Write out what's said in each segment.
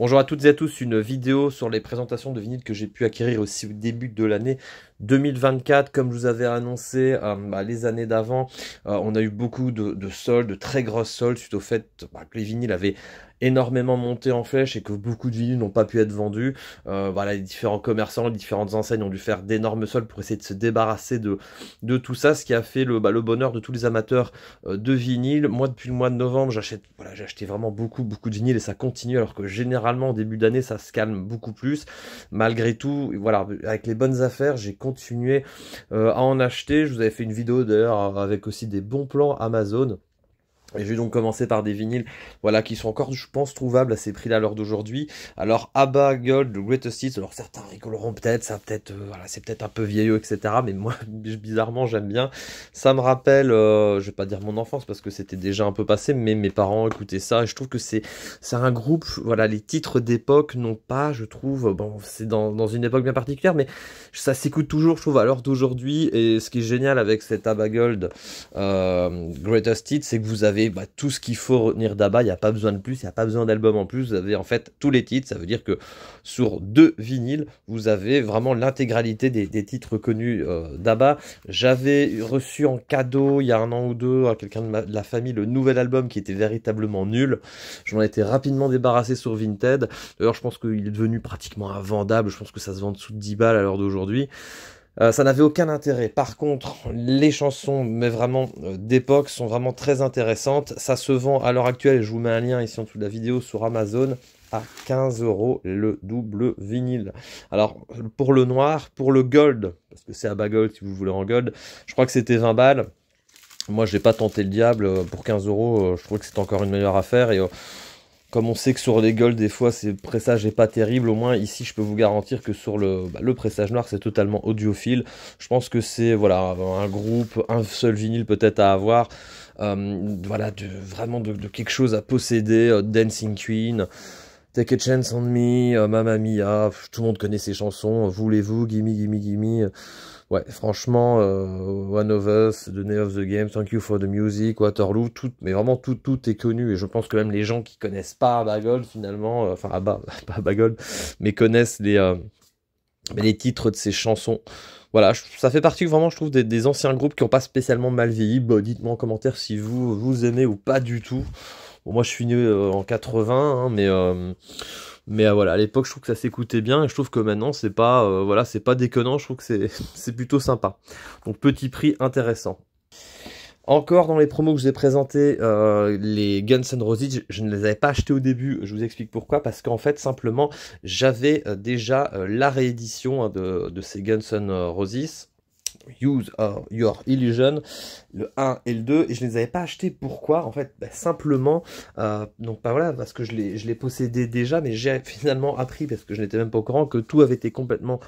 Bonjour à toutes et à tous, une vidéo sur les présentations de vinyles que j'ai pu acquérir aussi au début de l'année 2024. Comme je vous avais annoncé euh, bah, les années d'avant, euh, on a eu beaucoup de, sols, soldes, de très grosses soldes, suite au fait bah, que les vinyles avaient énormément monté en flèche et que beaucoup de vinyles n'ont pas pu être vendus. Euh, voilà, les différents commerçants, les différentes enseignes ont dû faire d'énormes soldes pour essayer de se débarrasser de, de tout ça, ce qui a fait le, bah, le bonheur de tous les amateurs euh, de vinyle. Moi, depuis le mois de novembre, j'achète, voilà, j'ai acheté vraiment beaucoup, beaucoup de vinyles et ça continue alors que généralement, au début d'année, ça se calme beaucoup plus. Malgré tout, voilà, avec les bonnes affaires, j'ai continué euh, à en acheter. Je vous avais fait une vidéo d'ailleurs avec aussi des bons plans Amazon. Et je vais donc commencer par des vinyles, voilà, qui sont encore, je pense, trouvables à ces prix-là à l'heure d'aujourd'hui. Alors, ABBA, Gold, Greatest Hits, alors certains rigoleront peut-être, ça peut-être, euh, voilà, c'est peut-être un peu vieillot, etc. Mais moi, bizarrement, j'aime bien. Ça me rappelle, euh, je vais pas dire mon enfance parce que c'était déjà un peu passé, mais mes parents écoutaient ça. Et je trouve que c'est, c'est un groupe, voilà, les titres d'époque n'ont pas, je trouve, bon, c'est dans, une époque bien particulière, mais ça s'écoute toujours, je trouve, à l'heure d'aujourd'hui. Et ce qui est génial avec cet ABBA, Gold, euh, Greatest Hits, c'est que vous avez et bah, tout ce qu'il faut retenir d'Abba, il n'y a pas besoin de plus, il n'y a pas besoin d'album en plus, vous avez en fait tous les titres, ça veut dire que sur deux vinyles, vous avez vraiment l'intégralité des, titres connus euh, J'avais reçu en cadeau il y a un an ou deux à quelqu'un de, la famille le nouvel album qui était véritablement nul, je m'en étais rapidement débarrassé sur Vinted, d'ailleurs je pense qu'il est devenu pratiquement invendable, je pense que ça se vend sous de 10 balles à l'heure d'aujourd'hui. Euh, ça n'avait aucun intérêt. Par contre, les chansons, mais vraiment euh, d'époque, sont vraiment très intéressantes. Ça se vend à l'heure actuelle, je vous mets un lien ici en dessous de la vidéo sur Amazon à 15 euros le double vinyle. Alors pour le noir, pour le gold, parce que c'est à bas gold si vous voulez en gold, je crois que c'était 20 balles. Moi j'ai pas tenté le diable euh, pour 15 euros, je trouve que c'est encore une meilleure affaire et comme on sait que sur les gueules, des fois, c'est pressage n'est pas terrible, au moins ici, je peux vous garantir que sur bah, le, pressage noir, c'est totalement audiophile. Je pense que c'est voilà un groupe, un seul vinyle peut-être à avoir. Euh, voilà, de, vraiment de, quelque chose à posséder. Euh, Dancing Queen, Take a Chance on Me, euh, Mia, tout le monde connaît ces chansons. Euh, voulez-vous, Gimme, Gimme, Gimme ouais, franchement, euh, One of Us, The Name of the Game, Thank You for the Music, Waterloo, tout, mais vraiment tout, tout est connu. Et je pense que même les gens qui connaissent pas Bagold, finalement, euh, enfin, pas Bagold, mais connaissent les, euh, les titres de ces chansons voilà, ça fait partie vraiment, je trouve, des, anciens groupes qui n'ont pas spécialement mal vieilli. Bon, bah, Dites-moi en commentaire si vous, vous aimez ou pas du tout. moi, je suis né en 80, hein, mais mais euh, voilà, à l'époque, je trouve que ça s'écoutait bien et je trouve que maintenant, c'est pas, euh, voilà, c'est pas déconnant. Je trouve que c'est, c'est plutôt sympa. Donc, petit prix intéressant. Encore dans les promos que je vous ai présentés, euh, les Guns N' Roses, je ne les avais pas achetés au début. Je vous explique pourquoi. Parce qu'en fait, simplement, j'avais déjà la réédition hein, de, de ces Guns N' Roses Use Your, Illusion, le 1 et le 2, et je ne les avais pas achetés. Pourquoi En fait, bah, simplement, euh, donc bah, voilà, parce que je les, je les possédais déjà, mais j'ai finalement appris, parce que je n'étais même pas au courant, que tout avait été complètement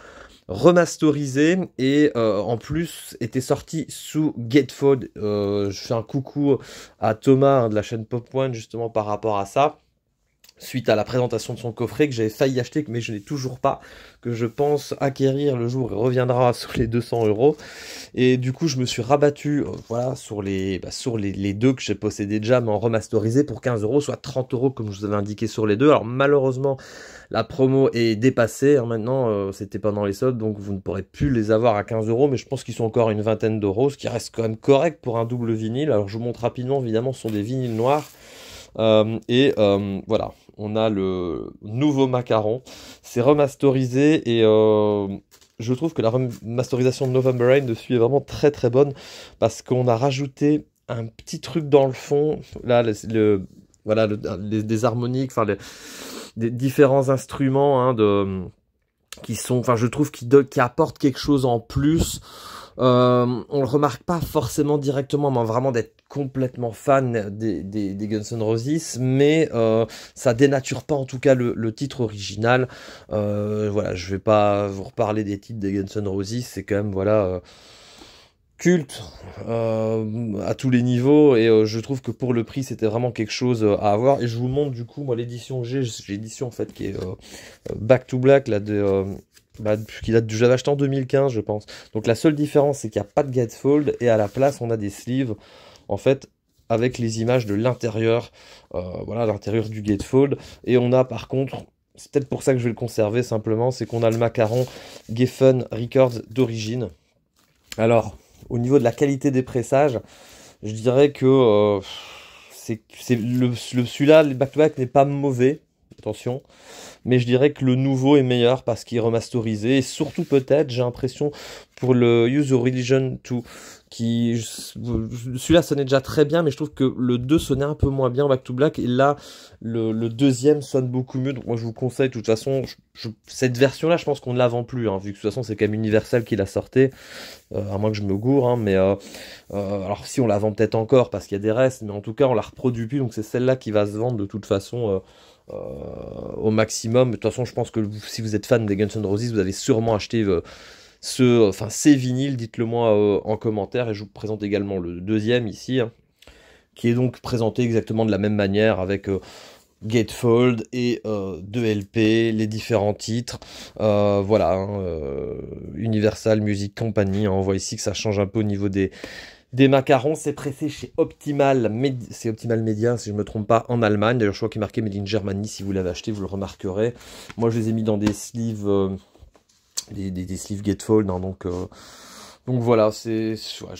remasterisé et euh, en plus était sorti sous Gatefold. Euh, je fais un coucou à Thomas hein, de la chaîne Pop justement par rapport à ça suite à la présentation de son coffret que j'avais failli acheter, mais je n'ai toujours pas, que je pense acquérir le jour et reviendra sous les 200 euros. Et du coup, je me suis rabattu euh, voilà, sur, les, bah, sur les, deux que j'ai possédé déjà, mais en remasterisé pour 15 euros, soit 30 euros comme je vous avais indiqué sur les deux. Alors malheureusement, la promo est dépassée. Hein, maintenant, euh, c'était pendant les soldes, donc vous ne pourrez plus les avoir à 15 euros, mais je pense qu'ils sont encore une vingtaine d'euros, ce qui reste quand même correct pour un double vinyle. Alors je vous montre rapidement, évidemment, ce sont des vinyles noirs. Euh, et voilà, on a le nouveau Macaron. C'est remasterisé et euh, je trouve que la remasterisation de November Rain dessus est vraiment très très bonne parce qu'on a rajouté un petit truc dans le fond. Là, le, voilà, des harmoniques, des différents instruments hein, de qui sont, enfin, je trouve qui, qui apportent quelque chose en plus euh, on le remarque pas forcément directement, mais vraiment d'être complètement fan des, Guns N' Roses, mais euh, ça dénature pas en tout cas le, titre original. Je euh, voilà, je vais pas vous reparler des titres des Guns N' Roses, c'est quand même voilà euh, culte à tous les niveaux et je trouve que pour le prix c'était vraiment quelque chose à avoir et je vous montre du coup moi l'édition que j'ai l'édition en fait qui est Back to Black là de bah, qui date du en 2015, je pense. Donc la seule différence, c'est qu'il n'y a pas de gatefold et à la place, on a des sleeves en fait avec les images de l'intérieur, euh, voilà l'intérieur du gatefold. Et on a par contre, c'est peut-être pour ça que je vais le conserver simplement, c'est qu'on a le macaron Geffen Records d'origine. Alors, au niveau de la qualité des pressages, je dirais que euh, c'est, le, celui-là, le back-to-back n'est pas mauvais attention. Mais je dirais que le nouveau est meilleur parce qu'il est remasterisé. Et surtout, peut-être, j'ai l'impression, pour le Use Religion 2, qui. Celui-là sonnait déjà très bien, mais je trouve que le 2 sonnait un peu moins bien Back to Black. Et là, le, deuxième sonne beaucoup mieux. Donc, moi, je vous conseille, de toute façon, cette version-là, je pense qu'on ne la vend plus, hein. vu que de toute façon, c'est quand même Universal qui la sortait. Euh, à moins que je me gourre, hein. mais. Euh, euh, alors, si on la vend peut-être encore parce qu'il y a des restes, mais en tout cas, on la reproduit plus. Donc, c'est celle-là qui va se vendre de toute façon. Euh, au maximum. De toute façon, je pense que si vous êtes fan des Guns N' Roses, vous avez sûrement acheté euh, ce, enfin, ces vinyles. Dites-le moi euh, en commentaire. Et je vous présente également le deuxième ici, hein, qui est donc présenté exactement de la même manière avec. Gatefold et deux LP, les différents titres, voilà, hein, Universal Music Company, hein, on voit ici que ça change un peu au niveau des, des macarons, c'est pressé chez Optimal, c'est Optimal Media, si je ne me trompe pas, en Allemagne. D'ailleurs, je crois qu'il est marqué Made in Germany. Si vous l'avez acheté, vous le remarquerez. Moi, je les ai mis dans des sleeves, euh, des, sleeves gatefold. Hein, donc, euh, donc voilà. C'est.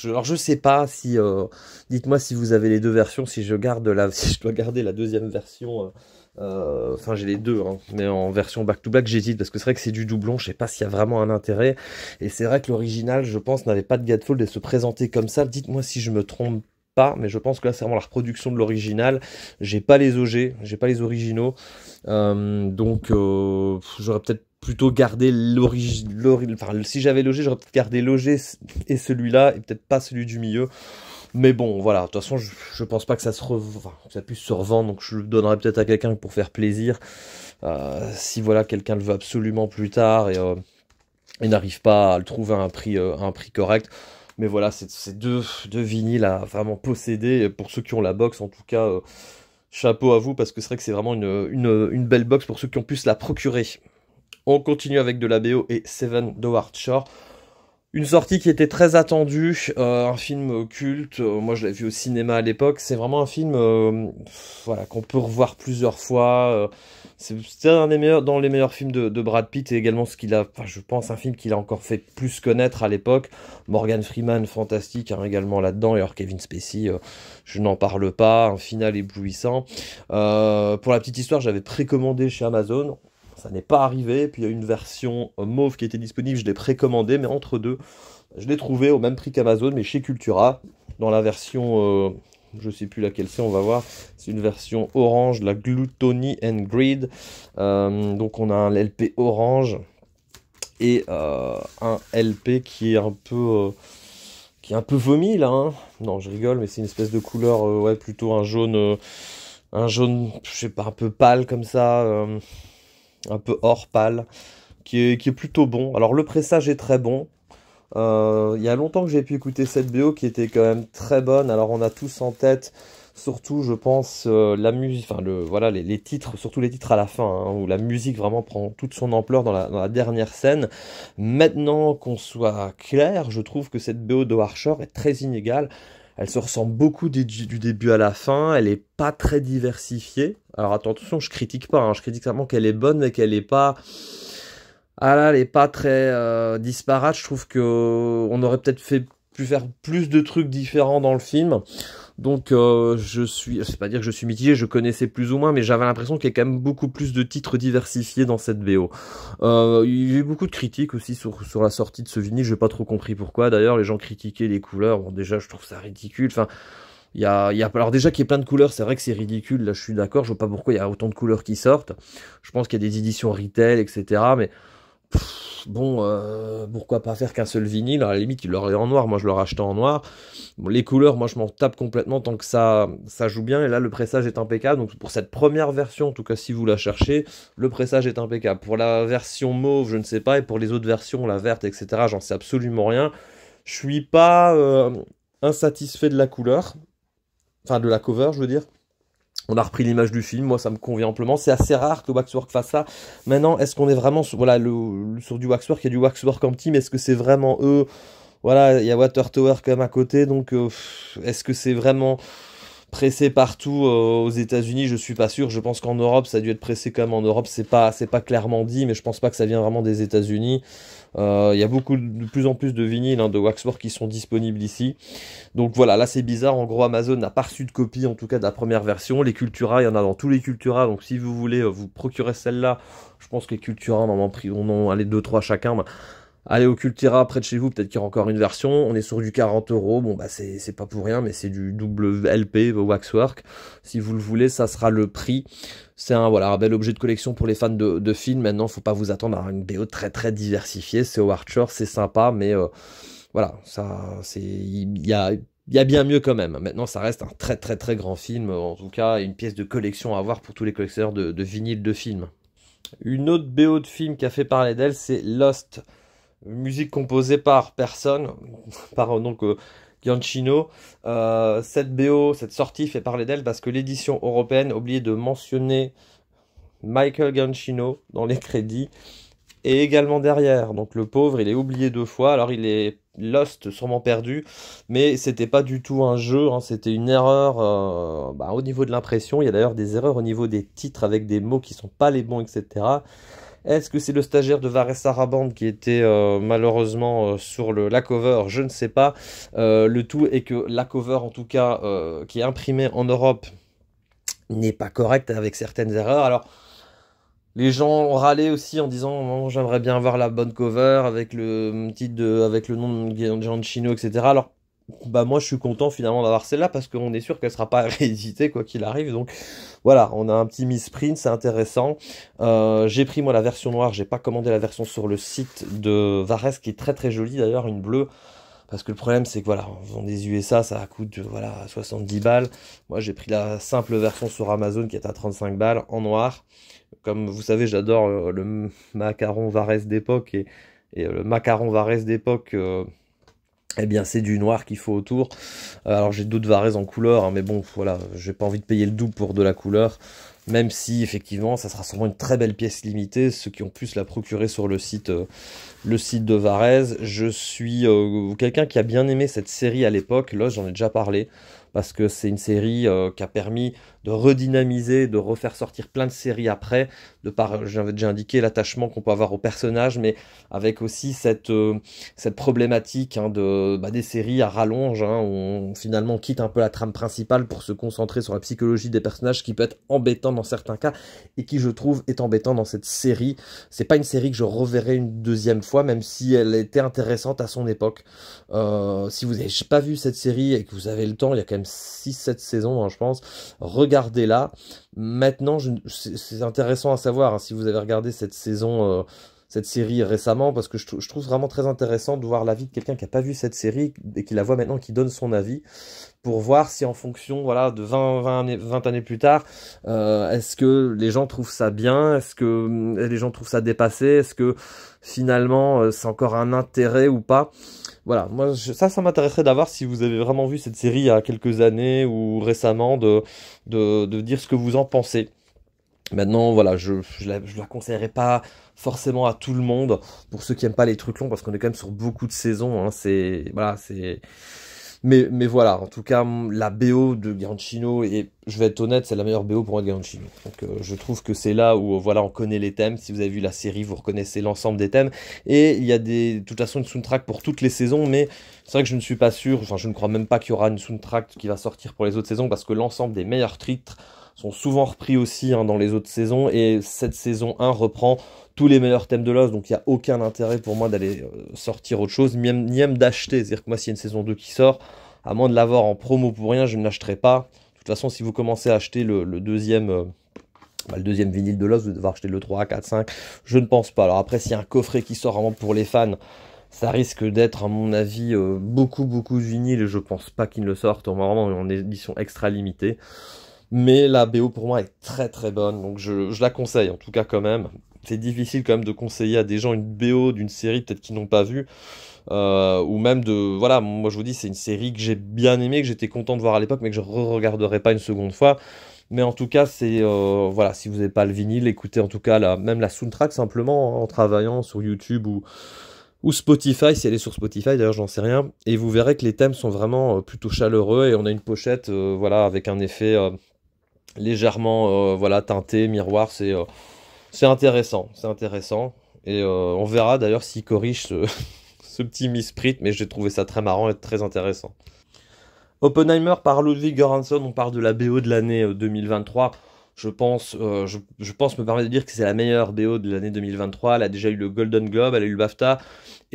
alors, je sais pas si. Euh, dites-moi si vous avez les deux versions. Si je garde la, si je dois garder la deuxième version euh, enfin, j'ai les deux, hein, mais en version back-to-back, j'hésite parce que c'est vrai que c'est du doublon. Je sais pas s'il y a vraiment un intérêt. Et c'est vrai que l'original, je pense, n'avait pas de gatefold et se présenter comme ça. Dites-moi si je me trompe pas, mais je pense que là c'est vraiment la reproduction de l'original. J'ai pas les OG, j'ai pas les originaux, euh, donc euh, j'aurais peut-être plutôt gardé l'original. Enfin, si j'avais logé, j'aurais peut-être gardé logé et celui-là et peut-être pas celui du milieu. Mais bon, voilà, de toute façon, je, ne pense pas que ça, se ça puisse se revendre, donc je le donnerai peut-être à quelqu'un pour faire plaisir. Euh, si voilà, quelqu'un le veut absolument plus tard et, euh, n'arrive pas à le trouver à un prix, euh, un prix correct. Mais voilà, c'est deux, vinyles à vraiment posséder. pour ceux qui ont la box, en tout cas, chapeau à vous, parce que c'est vrai que c'est vraiment une, belle box pour ceux qui ont pu se la procurer. On continue avec de la BO et Seven Doward Shore. Une sortie qui était très attendue, euh, un film culte, euh, moi je l'ai vu au cinéma à l'époque, c'est vraiment un film euh, voilà, qu'on peut revoir plusieurs fois. c'est un des meilleurs, dans les meilleurs films de, Brad Pitt et également ce qu'il a, enfin, je pense, un film qu'il a encore fait plus connaître à l'époque. Morgan Freeman, fantastique, hein, également là-dedans, et alors Kevin Spacey, je n'en parle pas, un final éblouissant. pour la petite histoire, j'avais précommandé chez Amazon, ça n'est pas arrivé. Puis il y a une version euh, mauve qui était disponible, je l'ai précommandé, mais entre deux, je l'ai trouvé au même prix qu'Amazon, mais chez Cultura, dans la version, je euh, je sais plus laquelle c'est, on va voir. C'est une version orange, la Gluttony and Greed. Euh, donc on a un LP orange et un LP qui est un peu qui est un peu vomi là. Hein. Non, je rigole, mais c'est une espèce de couleur, ouais, plutôt un jaune, un jaune, je sais pas, un peu pâle comme ça un peu hors pâle, qui est, qui est plutôt bon. Alors le pressage est très bon. Euh, il y a longtemps que j'ai pu écouter cette BO qui était quand même très bonne. Alors on a tous en tête, surtout je pense, euh, la musique, enfin le, voilà, les, titres, surtout les titres à la fin, hein, où la musique vraiment prend toute son ampleur dans la, dans la dernière scène. Maintenant qu'on soit clair, je trouve que cette BO de Archer est très inégale. Elle se ressemble beaucoup du, début à la fin. Elle est pas très diversifiée. Alors attention, je critique pas. Hein. Je critique simplement qu'elle est bonne, mais qu'elle est pas. Ah elle est pas très euh, disparate. Je trouve qu'on aurait peut-être fait pu faire plus de trucs différents dans le film. Donc euh, je suis, c'est pas dire que je suis mitigé, je connaissais plus ou moins, mais j'avais l'impression qu'il y a quand même beaucoup plus de titres diversifiés dans cette BO. Euh, il y a eu beaucoup de critiques aussi sur, la sortie de ce vinyle, j'ai pas trop compris pourquoi. D'ailleurs, les gens critiquaient les couleurs. Bon, déjà, je trouve ça ridicule. Enfin, il y a, y a, alors déjà qu'il y ait plein de couleurs, c'est vrai que c'est ridicule. Là, je suis d'accord. Je vois pas pourquoi il y a autant de couleurs qui sortent. Je pense qu'il y a des éditions retail, etc. Mais bon, euh, pourquoi pas faire qu'un seul vinyle À la limite, il est en noir, moi je leur acheté en noir. les couleurs, moi je m'en tape complètement tant que ça, ça joue bien. Et là, le pressage est impeccable. Donc pour cette première version, en tout cas si vous la cherchez, le pressage est impeccable. Pour la version mauve, je ne sais pas. Et pour les autres versions, la verte, etc., j'en sais absolument rien. Je suis pas euh, insatisfait de la couleur. Enfin, de la cover, je veux dire. On a repris l'image du film, moi ça me convient amplement. C'est assez rare que Waxwork fasse ça. Maintenant, est-ce qu'on est vraiment sur, voilà, le, sur du Waxwork Il y a du Waxwork en team, est-ce que c'est vraiment eux Voilà, il y a Water Tower quand même à côté, donc euh, est-ce que c'est vraiment pressé partout euh, aux États-Unis, je suis pas sûr. Je pense qu'en Europe, ça a dû être pressé comme en Europe. C'est pas, c'est pas clairement dit, mais je pense pas que ça vient vraiment des États-Unis. Euh, il y a beaucoup de plus en plus de vinyles hein, de Waxwork qui sont disponibles ici. Donc voilà, là c'est bizarre. En gros, Amazon n'a pas reçu de copie en tout cas de la première version. Les Cultura, il y en a dans tous les Cultura. Donc si vous voulez euh, vous procurer celle-là, je pense que les Cultura, on en, on en a les 2-3 chacun. Allez au Cultura près de chez vous, peut-être qu'il y a encore une version. On est sur du 40 euros. Bon, bah, c'est pas pour rien, mais c'est du double WLP Waxwork. Si vous le voulez, ça sera le prix. C'est un, voilà, bel objet de collection pour les fans de, films. Maintenant, faut pas vous attendre à une BO très très diversifiée. C'est au c'est sympa, mais euh, voilà, ça, c'est. Il y a bien mieux quand même. Maintenant, ça reste un très très très grand film, en tout cas, une pièce de collection à avoir pour tous les collectionneurs de, de vinyles de films. Une autre BO de film qui a fait parler d'elle, c'est Lost musique composée par personne, par donc euh, Giancino. Euh, cette BO, cette sortie fait parler d'elle parce que l'édition européenne oublié de mentionner Michael Giancino dans les crédits et également derrière. Donc le pauvre, il est oublié deux fois. Alors il est lost, sûrement perdu, mais c'était pas du tout un jeu. Hein. C'était une erreur euh, bah, au niveau de l'impression. Il y a d'ailleurs des erreurs au niveau des titres avec des mots qui sont pas les bons, etc. Est-ce que c'est le stagiaire de Vares Saraband qui était euh, malheureusement euh, sur le, la cover Je ne sais pas. Euh, le tout est que la cover, en tout cas, qui est imprimée en Europe, n'est pas correcte avec certaines erreurs. Alors, les gens ont râlé aussi en disant j'aimerais bien avoir la bonne cover avec le mm, titre avec le nom de Gianchino, etc. Alors bah moi je suis content finalement d'avoir celle-là parce qu'on est sûr qu'elle sera pas rééditée quoi qu'il arrive. Donc voilà, on a un petit misprint, c'est intéressant. Euh, j'ai pris moi la version noire, j'ai pas commandé la version sur le site de Vares qui est très très jolie d'ailleurs, une bleue. Parce que le problème c'est que voilà, dans des USA ça coûte voilà 70 balles. Moi j'ai pris la simple version sur Amazon qui est à 35 balles en noir. Comme vous savez, j'adore euh, le macaron Vares d'époque et, euh, le macaron Vares d'époque eh bien c'est du noir qu'il faut autour. Euh, alors j'ai d'autres Varese en couleur, hein, mais bon voilà, j'ai pas envie de payer le double pour de la couleur. Même si effectivement ça sera sûrement une très belle pièce limitée, ceux qui ont pu se la procurer sur le site, euh, le site de Varese. Je suis euh, quelqu'un qui a bien aimé cette série à l'époque, là j'en ai déjà parlé, parce que c'est une série qui a permis de redynamiser, de refaire sortir plein de séries après, de par, j'avais déjà indiqué l'attachement qu'on peut avoir au personnage, mais avec aussi cette, euh, cette problématique hein, de, bah, des séries à rallonge, hein, où on finalement quitte un peu la trame principale pour se concentrer sur la psychologie des personnages, qui peut être embêtant dans certains cas, et qui je trouve est embêtant dans cette série. C'est pas une série que je reverrai une deuxième fois, même si elle était intéressante à son époque. Euh, si vous n'avez pas vu cette série et que vous avez le temps, il y a quand même 6-7 saisons, hein, je pense, regardez regardez-la. Maintenant, c'est intéressant à savoir, hein, si vous avez regardé cette saison euh, cette série récemment parce que je, trouve vraiment très intéressant de voir l'avis de quelqu'un qui n'a pas vu cette série et qui la voit maintenant, qui donne son avis pour voir si en fonction voilà de 20 20, années plus tard euh, est-ce que les gens trouvent ça bien est-ce que euh, les gens trouvent ça dépassé est-ce que finalement euh, c'est encore un intérêt ou pas voilà moi ça ça m'intéresserait d'avoir si vous avez vraiment vu cette série il y a quelques années ou récemment de, de dire ce que vous en pensez Maintenant, voilà, je ne la, conseillerais pas forcément à tout le monde pour ceux qui n'aiment pas les trucs longs parce qu'on est quand même sur beaucoup de saisons. Hein, c'est voilà, c'est mais, mais voilà, en tout cas, la BO de Giancino, et je vais être honnête, c'est la meilleure BO pour moi de Donc euh, je trouve que c'est là où voilà, on connaît les thèmes. Si vous avez vu la série, vous reconnaissez l'ensemble des thèmes. Et il y a des, de toute façon une soundtrack pour toutes les saisons, mais c'est vrai que je ne suis pas sûr, enfin je ne crois même pas qu'il y aura une soundtrack qui va sortir pour les autres saisons parce que l'ensemble des meilleurs titres sont souvent repris aussi hein, dans les autres saisons. Et cette saison 1 reprend tous les meilleurs thèmes de l'os, donc il n'y a aucun intérêt pour moi d'aller euh, sortir autre chose, ni même, d'acheter. C'est-à-dire que moi, s'il y a une saison 2 qui sort, à moins de l'avoir en promo pour rien, je ne l'achèterai pas. De toute façon, si vous commencez à acheter le, deuxième. Euh, bah, le deuxième vinyle de l'os, vous devez acheter le 3, 4, 5, je ne pense pas. Alors après, s'il y a un coffret qui sort vraiment pour les fans, ça risque d'être, à mon avis, euh, beaucoup, beaucoup de vinyles et je pense pas qu'ils le sortent. On, vraiment, en édition extra limitée. Mais la BO pour moi est très très bonne, donc je, la conseille en tout cas quand même. C'est difficile quand même de conseiller à des gens une BO d'une série peut-être qu'ils n'ont pas vu euh, ou même de voilà moi je vous dis c'est une série que j'ai bien aimée que j'étais content de voir à l'époque mais que je re-regarderai pas une seconde fois mais en tout cas c'est euh, voilà si vous n'avez pas le vinyle écoutez en tout cas la, même la soundtrack simplement hein, en travaillant sur YouTube ou ou Spotify, si elle est sur Spotify, d'ailleurs j'en sais rien, et vous verrez que les thèmes sont vraiment euh, plutôt chaleureux et on a une pochette voilà avec un effet légèrement euh, voilà, teinté, miroir, c'est euh, c'est intéressant, c'est intéressant. Et euh, on verra d'ailleurs s'il corrige ce, petit misprit, mais j'ai trouvé ça très marrant et très intéressant. Oppenheimer par Ludwig Göransson, on parle de la BO de l'année 2023. Je pense, je, pense me permettre de dire que c'est la meilleure BO de l'année 2023. Elle a déjà eu le Golden Globe, elle a eu le BAFTA,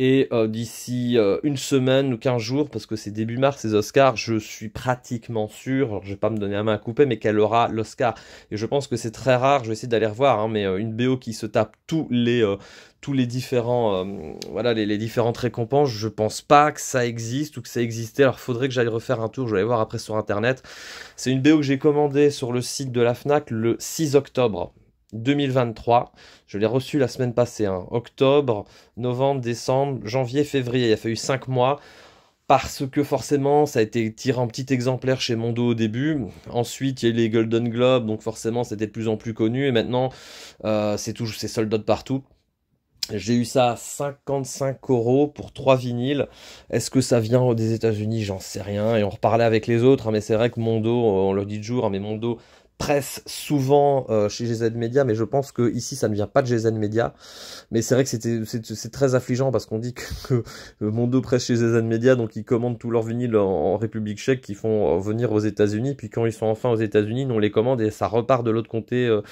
et euh, d'ici euh, une semaine ou quinze jours, parce que c'est début mars, ces Oscars, je suis pratiquement sûr, alors je vais pas me donner la main à couper, mais qu'elle aura l'Oscar. Et je pense que c'est très rare, je vais essayer d'aller revoir, hein, mais euh, une BO qui se tape tous les, tous les différents, voilà, les, différentes récompenses, je ne pense pas que ça existe ou que ça existait. Alors faudrait que j'aille refaire un tour, je vais aller voir après sur internet. C'est une BO que j'ai commandée sur le site de la Fnac le 6 octobre. 2023. Je l'ai reçu la semaine passée, hein. octobre, novembre, décembre, janvier, février. Il a fallu 5 mois parce que forcément ça a été tiré en petit exemplaire chez Mondo au début. Ensuite il y a eu les Golden Globes, donc forcément c'était de plus en plus connu et maintenant euh, c'est tout, ces soldats partout. J'ai eu ça à 55 euros pour trois vinyles. Est-ce que ça vient des États-Unis J'en sais rien. Et on reparlait avec les autres, hein, mais c'est vrai que Mondo, on le dit toujours, hein, mais Mondo presse souvent euh, chez GZ Media, mais je pense que ici ça ne vient pas de GZ Media. Mais c'est vrai que c'est très affligeant parce qu'on dit que, que Mondo presse chez GZ Media, donc ils commandent tous leurs vinyles en, République Tchèque, qu'ils font euh, venir aux États-Unis, puis quand ils sont enfin aux États-Unis, on les commande et ça repart de l'autre côté euh,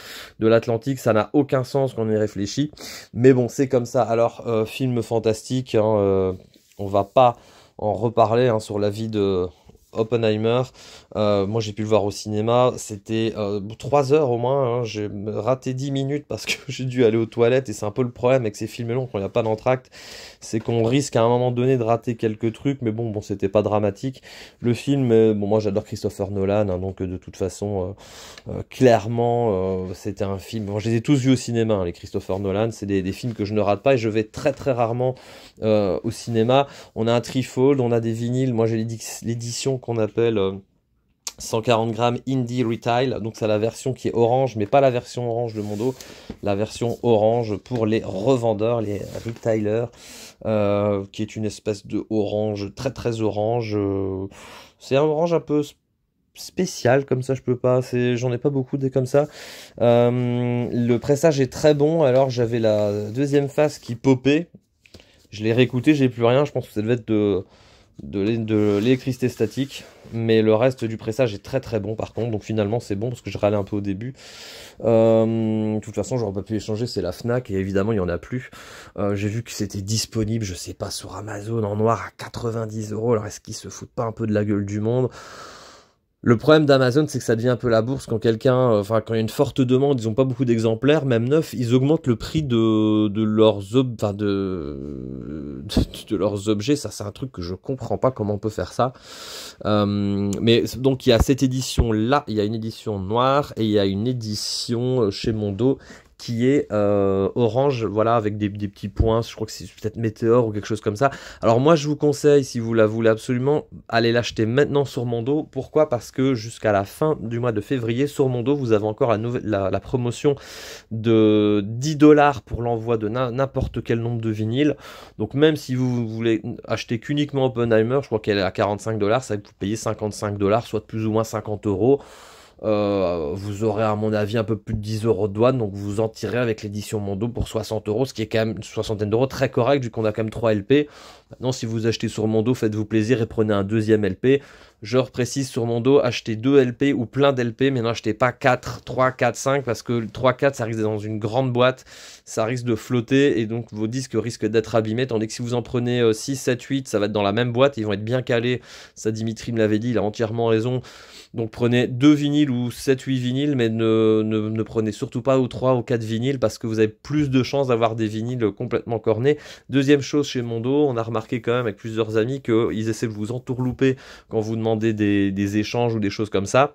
de l'Atlantique. Ça n'a aucun sens qu'on y réfléchit, mais bon, c'est comme ça. Alors, euh, film fantastique, hein, on va pas en reparler hein, sur la vie de Oppenheimer. Euh, moi, j'ai pu le voir au cinéma. C'était euh, trois 3 heures au moins. Hein. J'ai raté 10 minutes parce que j'ai dû aller aux toilettes. Et c'est un peu le problème avec ces films longs quand il n'y a pas d'entracte. C'est qu'on risque à un moment donné de rater quelques trucs. Mais bon, bon c'était pas dramatique. Le film, euh, bon, moi j'adore Christopher Nolan. Hein, donc de toute façon, clairement, c'était un film. Bon, je les ai tous vus au cinéma, hein, les Christopher Nolan. C'est des, des, films que je ne rate pas. Et je vais très très rarement au cinéma. On a un trifold, on a des vinyles. Moi j'ai l'édition qu'on appelle 140 euh, grammes Indie Retail. Donc c'est la version qui est orange, mais pas la version orange de Mondo. La version orange pour les revendeurs, les retailers, euh, qui est une espèce de orange, très très orange. Euh, c'est un orange un peu spécial comme ça je peux pas c'est j'en ai pas beaucoup des comme ça le pressage est très bon alors j'avais la deuxième face qui popait je l'ai réécouté j'ai plus rien je pense que ça devait être de de l'électricité statique, mais le reste du pressage est très très bon par contre, donc finalement c'est bon parce que je râlais un peu au début. Euh, de toute façon j'aurais pas pu échanger, c'est la FNAC et évidemment il y en a plus. Euh, j'ai vu que c'était disponible, je sais pas, sur Amazon en noir à 90 euros, alors est-ce qu'ils se foutent pas un peu de la gueule du monde le problème d'Amazon, c'est que ça devient un peu la bourse quand quelqu'un, euh, enfin quand il y a une forte demande, ils ont pas beaucoup d'exemplaires, même neuf, ils augmentent le prix de, de leurs enfin de, de, leurs objets. Ça, c'est un truc que je comprends pas comment on peut faire ça. Euh, mais donc il y a cette édition là, il y a une édition noire et il y a une édition euh, chez Mondo qui est euh, orange, voilà, avec des, petits points, je crois que c'est peut-être météore ou quelque chose comme ça. Alors moi je vous conseille, si vous la voulez absolument, allez l'acheter maintenant sur Mondo. Pourquoi Parce que jusqu'à la fin du mois de février, sur Mondo, vous avez encore la, promotion de 10 dollars pour l'envoi de n'importe quel nombre de vinyles. Donc même si vous voulez acheter qu'uniquement Oppenheimer, je crois qu'elle est à 45 dollars, ça va vous payer 55 dollars, soit plus ou moins 50 euros. Euh, vous aurez à mon avis un peu plus de 10 euros de douane, donc vous en tirez avec l'édition Mondo pour 60 euros, ce qui est quand même une soixantaine d'euros très correct vu qu'on a quand même 3 LP. Maintenant, si vous achetez sur Mondo, faites-vous plaisir et prenez un deuxième LP je reprécise sur mon dos, achetez 2 LP ou plein d'LP, mais n'achetez pas 4, 3, 4, 5, parce que 3, 4, ça risque d'être dans une grande boîte, ça risque de flotter, et donc vos disques risquent d'être abîmés, tandis que si vous en prenez 6, 7, 8, ça va être dans la même boîte, ils vont être bien calés, ça Dimitri me l'avait dit, il a entièrement raison, donc prenez 2 vinyles ou 7, 8 vinyles, mais ne, ne prenez surtout pas ou 3 ou 4 vinyles, parce que vous avez plus de chances d'avoir des vinyles complètement cornés. Deuxième chose chez Mondo, on a remarqué quand même avec plusieurs amis qu'ils essaient de vous entourlouper quand vous demandez des, échanges ou des choses comme ça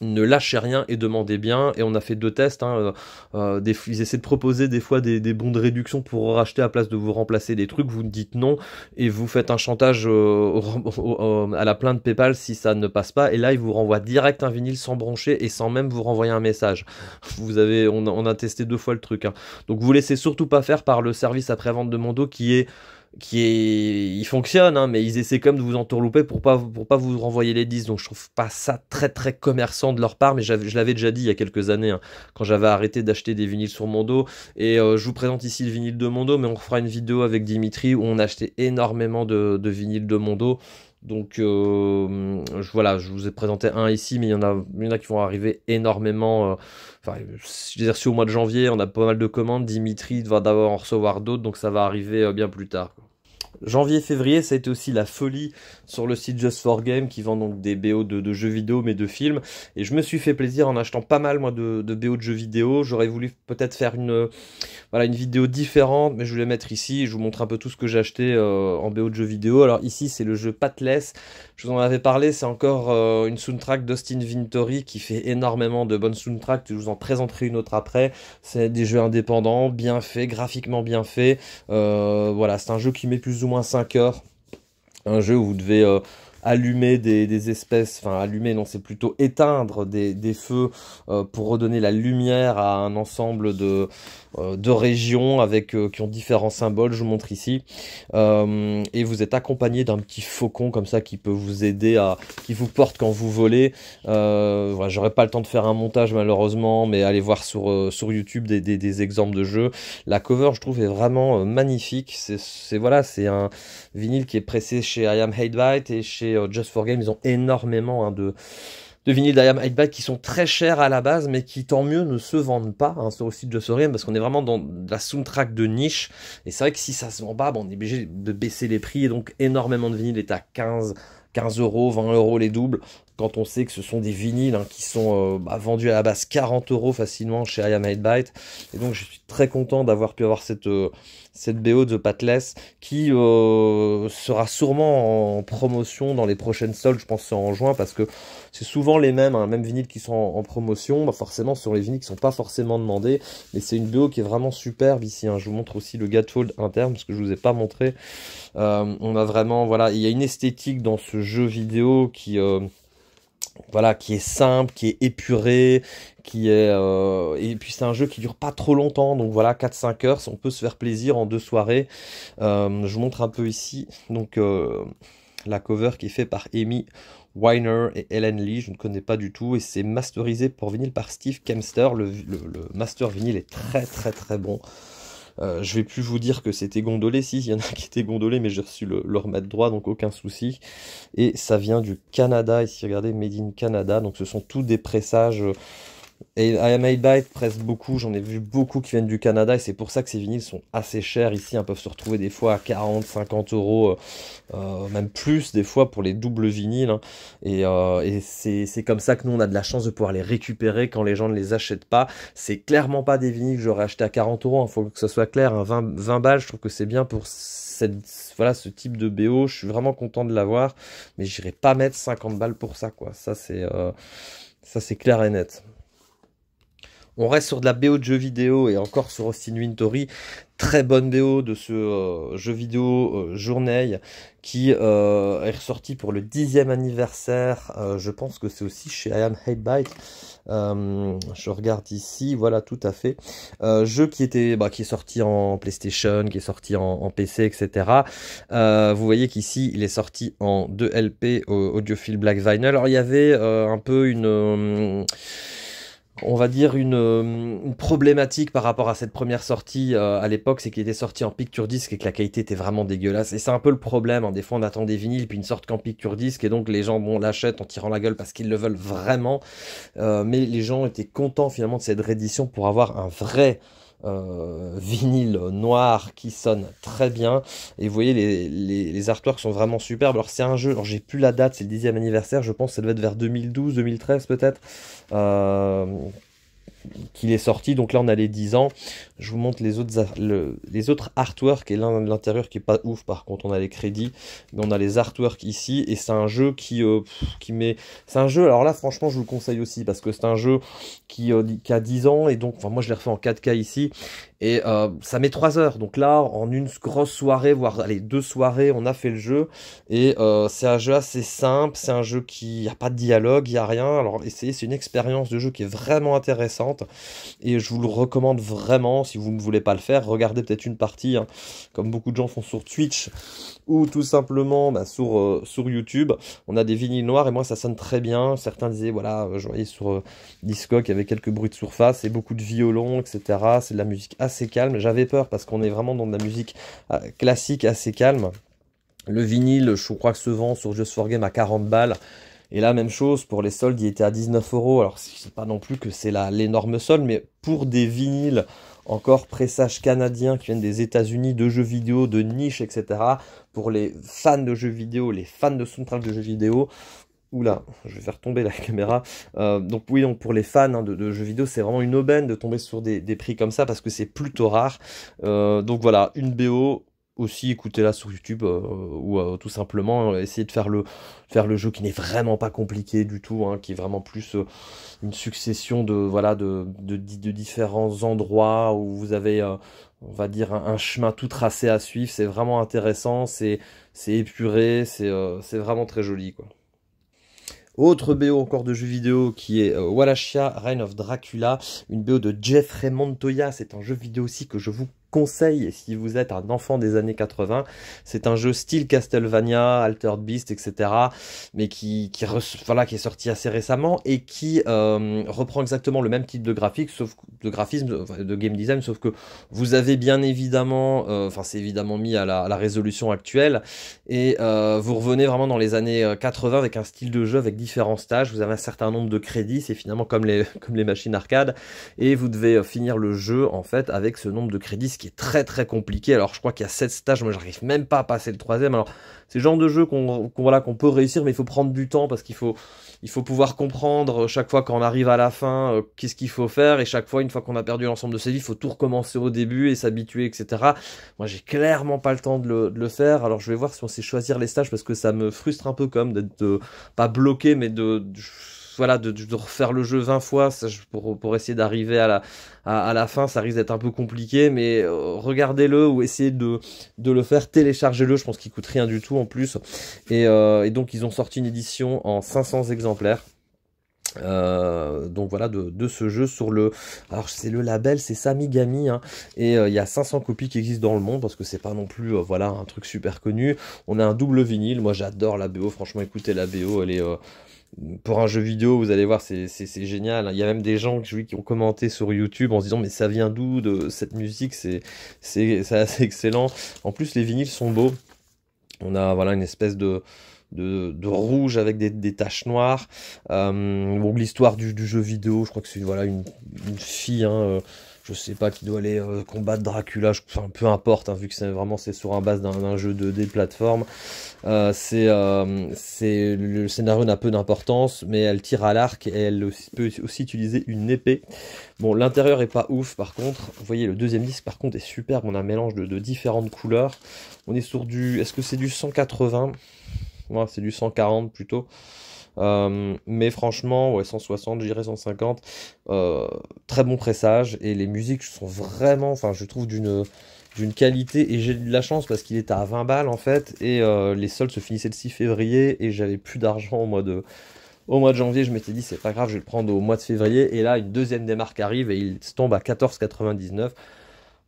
ne lâchez rien et demandez bien. Et on a fait deux tests. Hein, euh, euh ils essaient de proposer des fois des, bons de réduction pour racheter à place de vous remplacer des trucs. Vous dites non et vous faites un chantage euh, à la plainte PayPal si ça ne passe pas. Et là, ils vous renvoient direct un vinyle sans broncher et sans même vous renvoyer un message. Vous avez, on, a testé deux fois le truc. Hein. Donc vous laissez surtout pas faire par le service après-vente de Mondo qui est qui est, il fonctionne, hein, mais ils essaient comme de vous entourlouper pour pas, pour pas vous renvoyer les 10. Donc je trouve pas ça très très commerçant de leur part, mais je l'avais déjà dit il y a quelques années, hein, quand j'avais arrêté d'acheter des vinyles sur Mondo. Et euh, je vous présente ici le vinyle de Mondo, mais on fera une vidéo avec Dimitri où on achetait énormément de, de vinyles de Mondo. Donc euh, je, voilà, je vous ai présenté un ici, mais il y, en a, en a qui vont arriver énormément. Euh, enfin, je au mois de janvier, on a pas mal de commandes. Dimitri va d'abord en recevoir d'autres, donc ça va arriver euh, bien plus tard. Janvier, février, ça a été aussi la folie sur le site Just 4 Game qui vend donc des BO de, jeux vidéo mais de films. Et je me suis fait plaisir en achetant pas mal moi de, BO de jeux vidéo. J'aurais voulu peut-être faire une, voilà, une vidéo différente, mais je voulais mettre ici. Je vous montre un peu tout ce que j'ai acheté euh, en BO de jeux vidéo. Alors ici, c'est le jeu Patless. Je vous en avais parlé, c'est encore euh, une soundtrack d'Austin Vintori, qui fait énormément de bonnes soundtracks. Je vous en présenterai une autre après. C'est des jeux indépendants, bien faits, graphiquement bien faits. Euh, voilà, c'est un jeu qui met plus ou moins 5 heures. Un jeu où vous devez euh, allumer des, espèces, enfin allumer, non, c'est plutôt éteindre des, feux euh, pour redonner la lumière à un ensemble de, euh, régions avec euh, qui ont différents symboles. Je vous montre ici. et vous êtes accompagné d'un petit faucon comme ça qui peut vous aider à, qui vous porte quand vous volez. voilà, j'aurais pas le temps de faire un montage malheureusement, mais allez voir sur sur YouTube des, exemples de jeux. La cover, je trouve, est vraiment magnifique. C'est voilà, c'est un vinyle qui est pressé chez I Am et chez euh, Just for Game, ils ont énormément hein, de de vinyles d'Iam qui sont très chers à la base, mais qui tant mieux ne se vendent pas hein, sur le site de Game, parce qu'on est vraiment dans la soundtrack de niche. Et c'est vrai que si ça se vend pas, bon, on est obligé de baisser les prix et donc énormément de vinyles est à 15. 15 euros, 20 euros les doubles quand on sait que ce sont des vinyles hein, qui sont euh, bah, vendus à la base 40 euros facilement chez I Byte. Et donc je suis très content d'avoir pu avoir cette, euh, cette BO de The Patless qui euh, sera sûrement en promotion dans les prochaines soldes, je pense en juin, parce que c'est souvent les mêmes, les hein, mêmes vinyles qui sont en, promotion. Bah, forcément, ce sont les vinyles qui ne sont pas forcément demandés, mais c'est une BO qui est vraiment superbe ici. Hein. Je vous montre aussi le Gatfold interne, parce que je ne vous ai pas montré. on a vraiment, voilà, il y a une esthétique dans ce jeu vidéo qui voilà, qui est simple, qui est épuré, qui est euh, et puis c'est un jeu qui dure pas trop longtemps, donc voilà 4-5 heures, on peut se faire plaisir en deux soirées. Euh, je vous montre un peu ici donc euh, la cover qui est faite par Amy Weiner et Ellen Lee, je ne connais pas du tout, et c'est masterisé pour vinyle par Steve Kemster. le master vinyle est très très très bon. Euh, je vais plus vous dire que c'était gondolé, si, il y en a qui étaient gondolés, mais j'ai reçu leur maître droit, donc aucun souci. Et ça vient du Canada, ici, regardez, Made in Canada, donc ce sont tous des pressages et I Am presse beaucoup, j'en ai vu beaucoup qui viennent du Canada et c'est pour ça que ces vinyles sont assez chers ici. on hein, peuvent se retrouver des fois à 40, 50 euros, euh, euh, même plus des fois pour les doubles vinyles. Hein. Et, euh, c'est comme ça que nous on a de la chance de pouvoir les récupérer quand les gens ne les achètent pas. C'est clairement pas des vinyles que j'aurais acheté à 40 euros, il hein. faut que ce soit clair. 20, balles, je trouve que c'est bien pour voilà, ce type de BO. Je suis vraiment content de l'avoir, mais j'irai pas mettre 50 balles pour ça. Quoi. Ça c'est clair et net. On reste sur de la BO de jeux vidéo et encore sur Austin Wintory. Très bonne BO de ce euh, jeu vidéo euh, Journée qui euh, est ressorti pour le dixième anniversaire. je pense que c'est aussi chez I Am Hate je regarde ici, voilà tout à fait. jeu qui était, bah, qui est sorti en PlayStation, qui est sorti en, PC, etc. vous voyez qu'ici il est sorti en 2 LP audiophile Black Vinyl. Alors il y avait un peu une on va dire, euh, une, problématique par rapport à cette première sortie euh, à l'époque, c'est qu'il était sorti en picture disc et que la qualité était vraiment dégueulasse. Et c'est un peu le problème. en hein. Des fois, on attend des vinyles, puis une sorte qu'en picture disc, et donc les gens bon, l'achètent en tirant la gueule parce qu'ils le veulent vraiment. Euh, mais les gens étaient contents finalement de cette réédition pour avoir un vrai euh, vinyle noir qui sonne très bien. Et vous voyez, les, les, artworks sont vraiment superbes. Alors, c'est un jeu, alors j'ai plus la date, c'est le dixième anniversaire, je pense que ça devait être vers 2012, 2013 peut-être. Euh, qu'il est sorti. Donc là, on a les 10 ans. Je vous montre les autres, les autres artworks et l'intérieur qui est pas ouf. Par contre, on a les crédits, mais on a les artworks ici. Et c'est un jeu qui, euh, qui met. C'est un jeu, alors là, franchement, je vous le conseille aussi parce que c'est un jeu qui, euh, a 10 ans. Et donc, enfin, moi, je l'ai refait en 4K ici. Et euh, ça met 3 heures. Donc là, en une grosse soirée, voire allez, deux soirées, on a fait le jeu. Et c'est un jeu assez simple. C'est un jeu qui a pas de dialogue, il n'y a rien. Alors, essayez, c'est une expérience de jeu qui est vraiment intéressante. Et je vous le recommande vraiment, si vous ne voulez pas le faire, regardez peut-être une partie, hein. comme beaucoup de gens font sur Twitch, ou tout simplement bah, sur, euh, sur YouTube. On a des vinyles noirs, et moi ça sonne très bien. Certains disaient, voilà, euh, je voyais sur euh, qu'il y avait quelques bruits de surface, et beaucoup de violons, etc. C'est de la musique assez calme. J'avais peur, parce qu'on est vraiment dans de la musique euh, classique assez calme. Le vinyle, je crois que se vend sur Just for Game à 40 balles. Et là, même chose, pour les soldes, il était à 19 euros. Alors, je sais pas non plus que c'est l'énorme solde, mais pour des vinyles encore pressage canadien qui viennent des États-Unis, de jeux vidéo, de niche, etc. Pour les fans de jeux vidéo, les fans de soundtrack de jeux vidéo. Oula, je vais faire tomber la caméra. Euh, donc oui, pour les fans hein, de, jeux vidéo, c'est vraiment une aubaine de tomber sur des, prix comme ça parce que c'est plutôt rare. Euh, donc voilà, une BO aussi écoutez-la sur YouTube euh, ou euh, tout simplement euh, essayer de faire le, faire le jeu qui n'est vraiment pas compliqué du tout, hein, qui est vraiment plus une succession de, voilà, de, de, différents endroits où vous avez, on va dire, un, chemin tout tracé à suivre. C'est vraiment intéressant, c'est épuré, c'est vraiment très joli. Quoi. Autre BO encore de jeux vidéo qui est Wallachia, Reign of Dracula, une BO de Jeffrey Montoya, c'est un jeu vidéo aussi que je vous Conseil, si vous êtes un enfant des années 80. C'est un jeu style Castlevania, Altered Beast, etc. Mais qui, voilà, qui est sorti assez récemment et qui euh, reprend exactement le même type de graphique, sauf de graphisme, de game design, sauf que vous avez bien évidemment, euh, enfin c'est évidemment mis à la, résolution actuelle et euh, vous revenez vraiment dans les années 80 avec un style de jeu avec différents stages. Vous avez un certain nombre de crédits, c'est finalement comme les, machines arcade et vous devez finir le jeu en fait avec ce nombre de crédits qui est très très compliqué. Alors je crois qu'il y a 7 stages, moi j'arrive même pas à passer le troisième. Alors c'est le genre de jeu qu'on voit voilà, qu'on peut réussir, mais il faut prendre du temps parce qu'il faut, il faut pouvoir comprendre euh, chaque fois qu'on arrive à la fin euh, qu'est-ce qu'il faut faire. Et chaque fois, une fois qu'on a perdu l'ensemble de ses vies, il faut tout recommencer au début et s'habituer, etc. Moi j'ai clairement pas le temps de le, faire. Alors je vais voir si on sait choisir les stages parce que ça me frustre un peu comme d'être pas bloqué, mais de voilà, de, refaire le jeu 20 fois pour, essayer d'arriver à la, à, la fin, ça risque d'être un peu compliqué, mais euh, regardez-le ou essayez de, de le faire, téléchargez-le, je pense qu'il coûte rien du tout en plus. Et, euh, donc ils ont sorti une édition en 500 exemplaires. Euh, donc voilà de, ce jeu sur le alors c'est le label c'est Samigami hein, et il y a 500 copies qui existent dans le monde parce que c'est pas non plus voilà un truc super connu on a un double vinyle moi j'adore la BO franchement écoutez la BO elle est pour un jeu vidéo, vous allez voir, c'est génial. Il y a même des gens qui, ont commenté sur YouTube en se disant mais ça vient d'où de cette musique, c'est assez excellent. En plus, les vinyles sont beaux. On a voilà une espèce de de, rouge avec des, taches noires. Euh, l'histoire du, jeu vidéo, je crois que c'est voilà, une, fille hein, euh, je sais pas, qui doit aller euh, combattre Dracula, je, enfin, peu importe, hein, vu que c'est vraiment c'est sur un base d'un jeu de des plateforme. Euh, euh, c'est le scénario n'a peu d'importance, mais elle tire à l'arc et elle peut aussi utiliser une épée. Bon, l'intérieur est pas ouf, par contre, vous voyez le deuxième disque, par contre, est superbe. On a un mélange de, différentes couleurs. On est sur du, est-ce que c'est du 180 Ouais, c'est du 140 plutôt. Euh, mais franchement, ouais, 160, j'irais 150. très bon pressage. Et les musiques sont vraiment, enfin, je trouve d'une qualité et j'ai eu de la chance parce qu'il était à 20 balles en fait et euh, les soldes se finissaient le 6 février et j'avais plus d'argent au mois de au mois de janvier je m'étais dit c'est pas grave je vais le prendre au mois de février et là une deuxième démarque arrive et il tombe à 14,99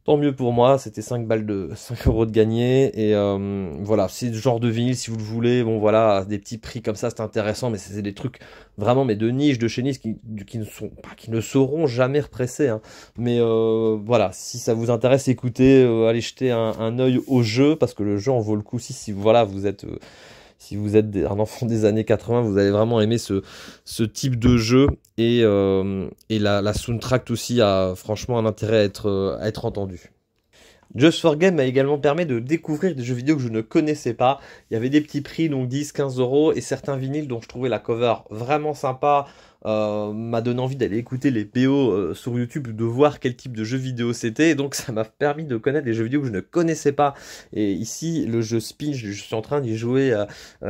Tant mieux pour moi, c'était 5 balles de 5 euros de gagné. Et euh, voilà, c'est le genre de vinyle si vous le voulez. Bon voilà, des petits prix comme ça, c'est intéressant, mais c'est des trucs vraiment mais de niche, de chenilles qui, qui, ne, sont, qui ne seront jamais repressés. Hein. Mais euh, voilà, si ça vous intéresse, écoutez, euh, allez jeter un, un œil au jeu, parce que le jeu en vaut le coup si, si voilà, vous êtes si vous êtes un enfant des années 80, vous allez vraiment aimer ce, ce type de jeu. Euh, et, la, la, soundtrack aussi a franchement un intérêt à être, à être entendu. Just for Game m'a également permis de découvrir des jeux vidéo que je ne connaissais pas. Il y avait des petits prix, donc 10, 15 euros, et certains vinyles dont je trouvais la cover vraiment sympa, euh, m'a donné envie d'aller écouter les PO euh, sur YouTube, de voir quel type de jeu vidéo c'était, et donc ça m'a permis de connaître des jeux vidéo que je ne connaissais pas. Et ici, le jeu Spin, je, suis en train d'y jouer euh,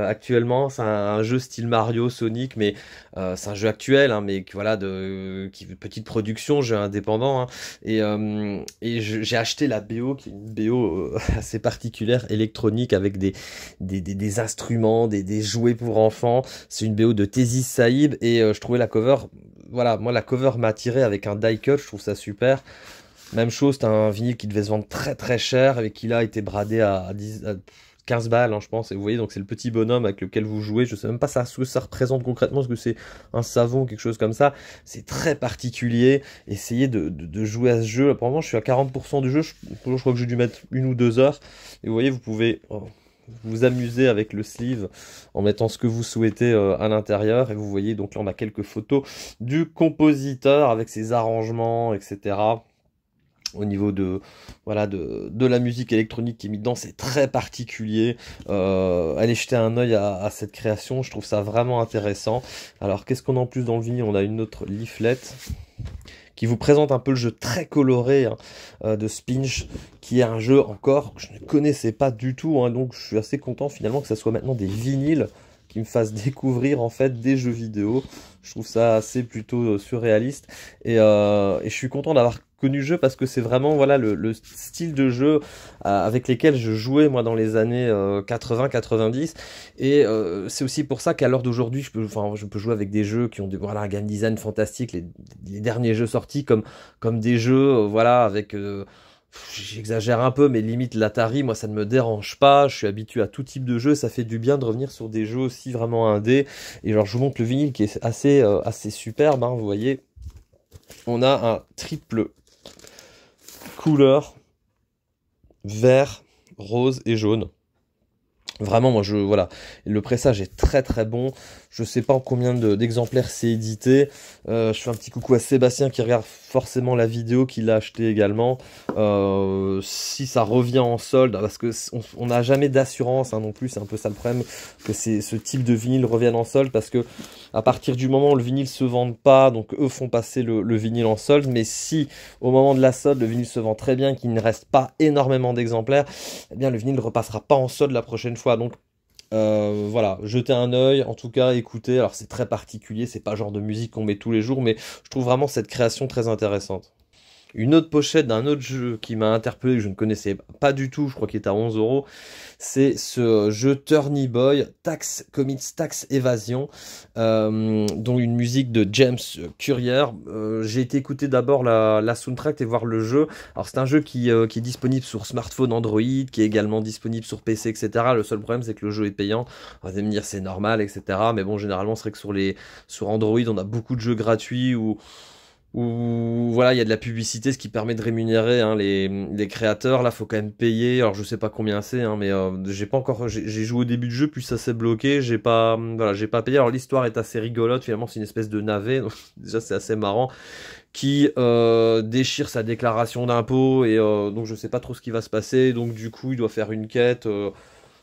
actuellement, c'est un, jeu style Mario, Sonic, mais c'est un jeu actuel, hein, mais voilà, de petite production, jeu indépendant, hein. et, j'ai acheté la BO, qui est une BO assez particulière, électronique, avec des, des, des, instruments, des, des jouets pour enfants, c'est une BO de Thesis Saïb, et je trouvais la cover, voilà, moi la cover m'a tiré avec un die cut, je trouve ça super. Même chose, c'est un vinyle qui devait se vendre très très cher et qui là a été bradé à, 10, à 15 balles, hein, je pense. Et vous voyez, donc c'est le petit bonhomme avec lequel vous jouez. Je sais même pas ça, ce que ça représente concrètement, ce que c'est un savon, quelque chose comme ça. C'est très particulier. Essayez de, jouer à ce jeu. Apparemment, je suis à 40% du jeu. Je, crois que j'ai dû mettre une ou deux heures. Et vous voyez, vous pouvez. Oh, vous amusez avec le sleeve en mettant ce que vous souhaitez euh, à l'intérieur. Et vous voyez, donc là, on a quelques photos du compositeur avec ses arrangements, etc au niveau de voilà de, la musique électronique qui est mise dedans c'est très particulier euh, allez jeter un œil à, cette création je trouve ça vraiment intéressant alors qu'est-ce qu'on a en plus dans le livre on a une autre leaflet qui vous présente un peu le jeu très coloré hein, euh, de Spinch, qui est un jeu encore que je ne connaissais pas du tout. Hein, donc je suis assez content finalement que ça soit maintenant des vinyles qui me fassent découvrir en fait des jeux vidéo. Je trouve ça assez plutôt euh, surréaliste euh, et je suis content d'avoir jeu parce que c'est vraiment voilà le, style de jeu euh, avec lesquels je jouais moi dans les années 80-90 euh, et euh, c'est aussi pour ça qu'à l'heure d'aujourd'hui je peux enfin je peux jouer avec des jeux qui ont des voilà un game design fantastique les, derniers jeux sortis comme comme des jeux voilà avec j'exagère un peu, mais limite l'Atari, moi ça ne me dérange pas, je suis habitué à tout type de jeu, ça fait du bien de revenir sur des jeux aussi vraiment indé Et alors je vous montre le vinyle qui est assez, assez superbe, hein, vous voyez. On a un triple couleurs vert, rose et jaune. Vraiment, moi, je voilà, le pressage est très très bon. Je sais pas combien d'exemplaires c'est édité. Euh, je fais un petit coucou à Sébastien qui regarde forcément la vidéo qu'il a acheté également. Euh, si ça revient en solde, parce que on n'a jamais d'assurance hein, non plus, c'est un peu ça le problème que ce type de vinyle revienne en solde, parce que à partir du moment où le vinyle se vend pas, donc eux font passer le, vinyle en solde. Mais si au moment de la solde le vinyle se vend très bien, qu'il ne reste pas énormément d'exemplaires, eh bien le vinyle ne repassera pas en solde la prochaine fois. Donc euh, voilà, jeter un œil, en tout cas écoutez. Alors c'est très particulier, c'est pas le genre de musique qu'on met tous les jours, mais je trouve vraiment cette création très intéressante. Une autre pochette d'un autre jeu qui m'a interpellé, que je ne connaissais pas du tout, je crois qu'il est à 11 euros, c'est ce jeu Turny Boy, Tax Commits Tax Evasion, euh, dont une musique de James Currier. Euh, j'ai été écouter d'abord la, la, soundtrack et voir le jeu. Alors c'est un jeu qui, euh, qui, est disponible sur smartphone Android, qui est également disponible sur PC, etc. Le seul problème c'est que le jeu est payant. On va me dire c'est normal, etc. Mais bon, généralement c'est vrai que sur, les, sur Android on a beaucoup de jeux gratuits ou où voilà, il y a de la publicité, ce qui permet de rémunérer hein, les, créateurs. Là, faut quand même payer. Alors, je sais pas combien c'est, hein, mais euh, j'ai pas encore. J'ai joué au début du jeu, puis ça s'est bloqué. J'ai pas, hum, voilà, j'ai pas payé. Alors, l'histoire est assez rigolote. Finalement, c'est une espèce de navet. déjà, c'est assez marrant qui euh, déchire sa déclaration d'impôt et euh, donc je sais pas trop ce qui va se passer. Donc du coup, il doit faire une quête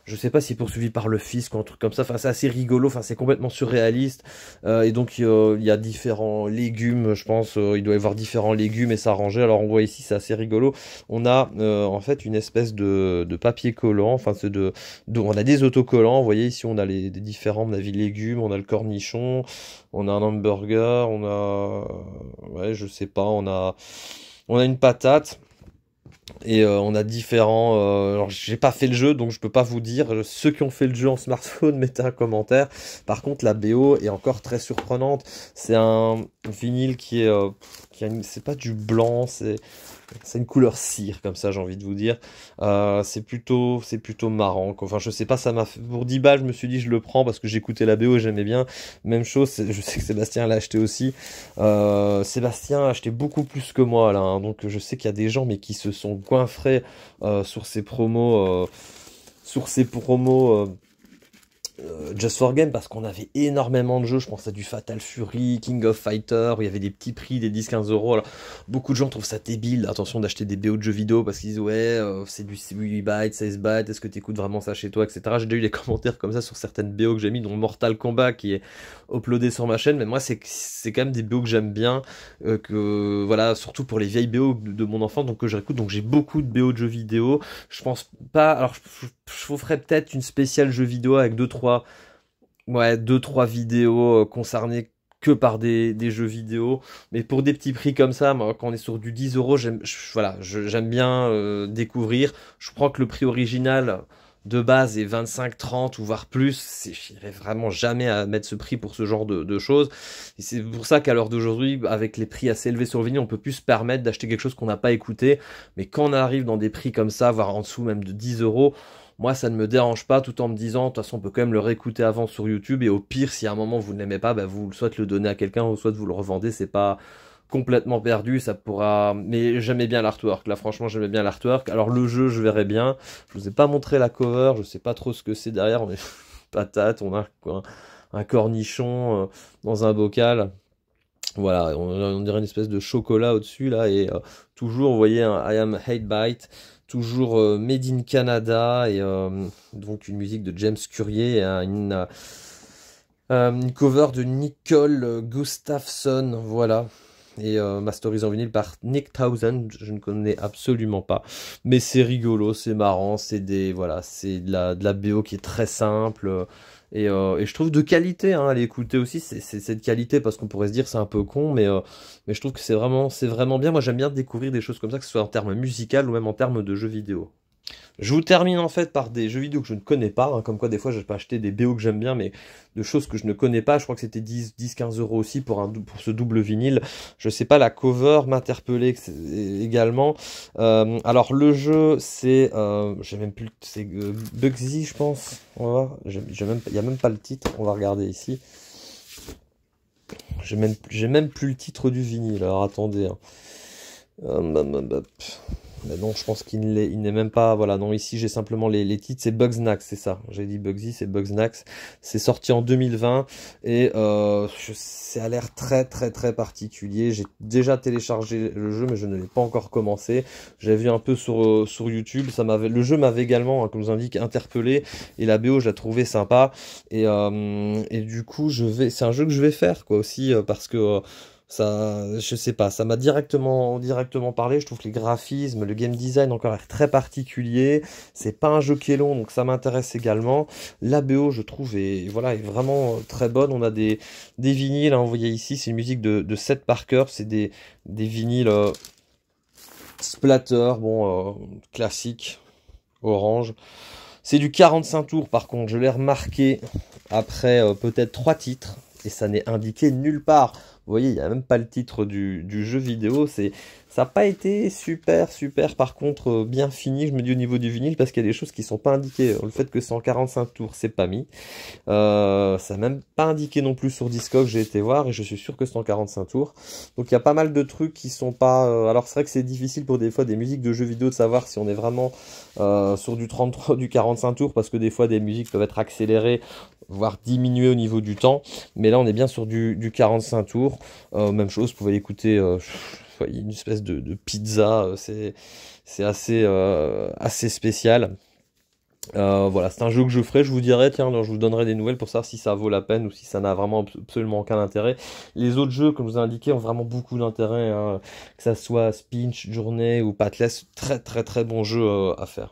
je sais pas si poursuivi par le fisc ou un truc comme ça. Enfin, c'est assez rigolo. Enfin, c'est complètement surréaliste. Euh, et donc, euh, il y a différents légumes, je pense. Euh, il doit y avoir différents légumes et s'arranger. Alors, on voit ici, c'est assez rigolo. On a en fait une espèce de, papier collant. Enfin, c'est de, on a des autocollants. Vous voyez ici, on a les, différents, on légumes, on a le cornichon, on a un hamburger, on a, ouais, je sais pas, on a, on a une patate. Et euh, on a différents. Euh, alors, j'ai pas fait le jeu, donc je peux pas vous dire. Euh, ceux qui ont fait le jeu en smartphone, mettez un commentaire. Par contre, la BO est encore très surprenante. C'est un vinyle qui est. c'est pas du blanc, c'est c'est une couleur cire comme ça j'ai envie de vous dire euh, c'est plutôt c'est plutôt marrant enfin je sais pas ça m'a pour 10 balles je me suis dit je le prends parce que j'écoutais la BO et j'aimais bien même chose je sais que Sébastien l'a acheté aussi euh, Sébastien a acheté beaucoup plus que moi là hein. donc je sais qu'il y a des gens mais qui se sont goinfrés euh, sur ces promos sur ces promos euh, Just for Game parce qu'on avait énormément de jeux. Je pense à du Fatal Fury, King of Fighter, où il y avait des petits prix, des 10-15 euros. Alors, beaucoup de gens trouvent ça débile, attention d'acheter des BO de jeux vidéo parce qu'ils disent ouais, euh, c'est du 8 bytes, 16 bytes, est-ce que t'écoutes vraiment ça chez toi, etc. J'ai déjà eu des commentaires comme ça sur certaines BO que j'ai mis, dont Mortal Kombat qui est uploadé sur ma chaîne. Mais moi, c'est quand même des BO que j'aime bien, euh, que voilà, surtout pour les vieilles BO de, mon enfant, donc que je réécoute. Donc j'ai beaucoup de BO de jeux vidéo. Je pense pas, alors je je vous ferai peut-être une spéciale jeu vidéo avec 2 trois ouais, deux, trois vidéos euh, concernées que par des, jeux vidéo. Mais pour des petits prix comme ça, quand on est sur du 10 euros, j'aime voilà, bien euh, découvrir. Je crois que le prix original de base est 25, 30 ou voire plus. Je vraiment jamais à mettre ce prix pour ce genre de, choses. Et c'est pour ça qu'à l'heure d'aujourd'hui, avec les prix assez élevés sur le on peut plus se permettre d'acheter quelque chose qu'on n'a pas écouté. Mais quand on arrive dans des prix comme ça, voire en dessous même de 10 euros, moi ça ne me dérange pas tout en me disant, de toute façon on peut quand même le réécouter avant sur YouTube et au pire si à un moment vous ne l'aimez pas, bah, vous soit le donner à quelqu'un ou soit vous le revendez, c'est pas complètement perdu, ça pourra... Mais j'aimais bien l'artwork, là franchement j'aimais bien l'artwork. Alors le jeu je verrai bien, je vous ai pas montré la cover, je sais pas trop ce que c'est derrière, Mais patate, on a quoi, un cornichon euh, dans un bocal. Voilà, on, dirait une espèce de chocolat au-dessus là, et euh, toujours, vous voyez, un I am hate bite, toujours euh, Made in Canada et euh, donc une musique de James Currier, euh, une, cover de Nicole Gustafson, voilà. Et Masteries en vinyle par Nick Townsend, je ne connais absolument pas. Mais c'est rigolo, c'est marrant, c'est des. Voilà, c'est de la, de la BO qui est très simple. Euh, et, je trouve de qualité hein, à l'écouter aussi c'est cette qualité parce qu'on pourrait se dire c'est un peu con mais euh, je trouve que c'est vraiment vraiment bien moi j'aime bien découvrir des choses comme ça que ce soit en termes musical ou même en termes de jeux vidéo je vous termine en fait par des jeux vidéo que je ne connais pas, hein, comme quoi des fois je pas acheter des BO que j'aime bien, mais de choses que je ne connais pas, je crois que c'était 10-15 euros aussi pour, un, pour ce double vinyle, je sais pas, la cover m'interpeller également. Euh, alors le jeu c'est, euh, j'ai même plus, c'est euh, Bugsy je pense, on va il n'y a même pas le titre, on va regarder ici. J'ai même, même plus le titre du vinyle, alors attendez. Hein. Mais non, je pense qu'il n'est même pas. Voilà, non, ici j'ai simplement les, titres. C'est Bugsnax, c'est ça. J'ai dit Bugsy, c'est Bugsnax. C'est sorti en 2020 et euh, ça a l'air très très très particulier. J'ai déjà téléchargé le jeu, mais je ne l'ai pas encore commencé. J'ai vu un peu sur, euh, sur YouTube. Ça le jeu m'avait également, hein, je vous indique, interpellé et la BO, je l'ai trouvé sympa. Et, euh, et du coup, je vais. C'est un jeu que je vais faire quoi aussi euh, parce que ça, je sais pas, ça m'a directement, directement parlé. Je trouve que les graphismes, le game design encore très particulier. C'est pas un jeu qui est long, donc ça m'intéresse également. La BO, je trouve, est, voilà, est vraiment euh, très bonne. On a des, des vinyles hein, vous voyez ici. C'est une musique de, Seth Parker. C'est des, des vinyles euh, splatter, bon, euh, classique, orange. C'est du 45 tours par contre, je l'ai remarqué après peut-être trois titres et ça n'est indiqué nulle part. Vous voyez, il n'y a même pas le titre du, jeu vidéo. C'est, ça n'a pas été super, super, par contre, euh, bien fini, je me dis, au niveau du vinyle, parce qu'il y a des choses qui ne sont pas indiquées. Euh, le fait que 145 en 45 tours, c'est pas mis. Euh, ça n'a même pas indiqué non plus sur Discord, j'ai été voir, et je suis sûr que c'est en 45 tours. Donc il y a pas mal de trucs qui sont pas... alors c'est vrai que c'est difficile pour des fois des musiques de jeux vidéo de savoir si on est vraiment sur du 33 du 45 tours, parce que des fois des musiques peuvent être accélérées voire diminuer au niveau du temps. Mais là, on est bien sur du, du 45 tours. Euh, même chose, vous pouvez écouter euh, une espèce de, pizza. Euh, c'est assez, assez spécial. voilà, c'est un jeu que je ferai, je vous dirai, tiens, je vous donnerai des nouvelles pour savoir si ça vaut la peine ou si ça n'a vraiment absolument aucun intérêt. Les autres jeux, comme je vous ai indiqué, ont vraiment beaucoup d'intérêt, hein, que ça soit Spinch, Journée ou Patless, très très très bon jeu à faire.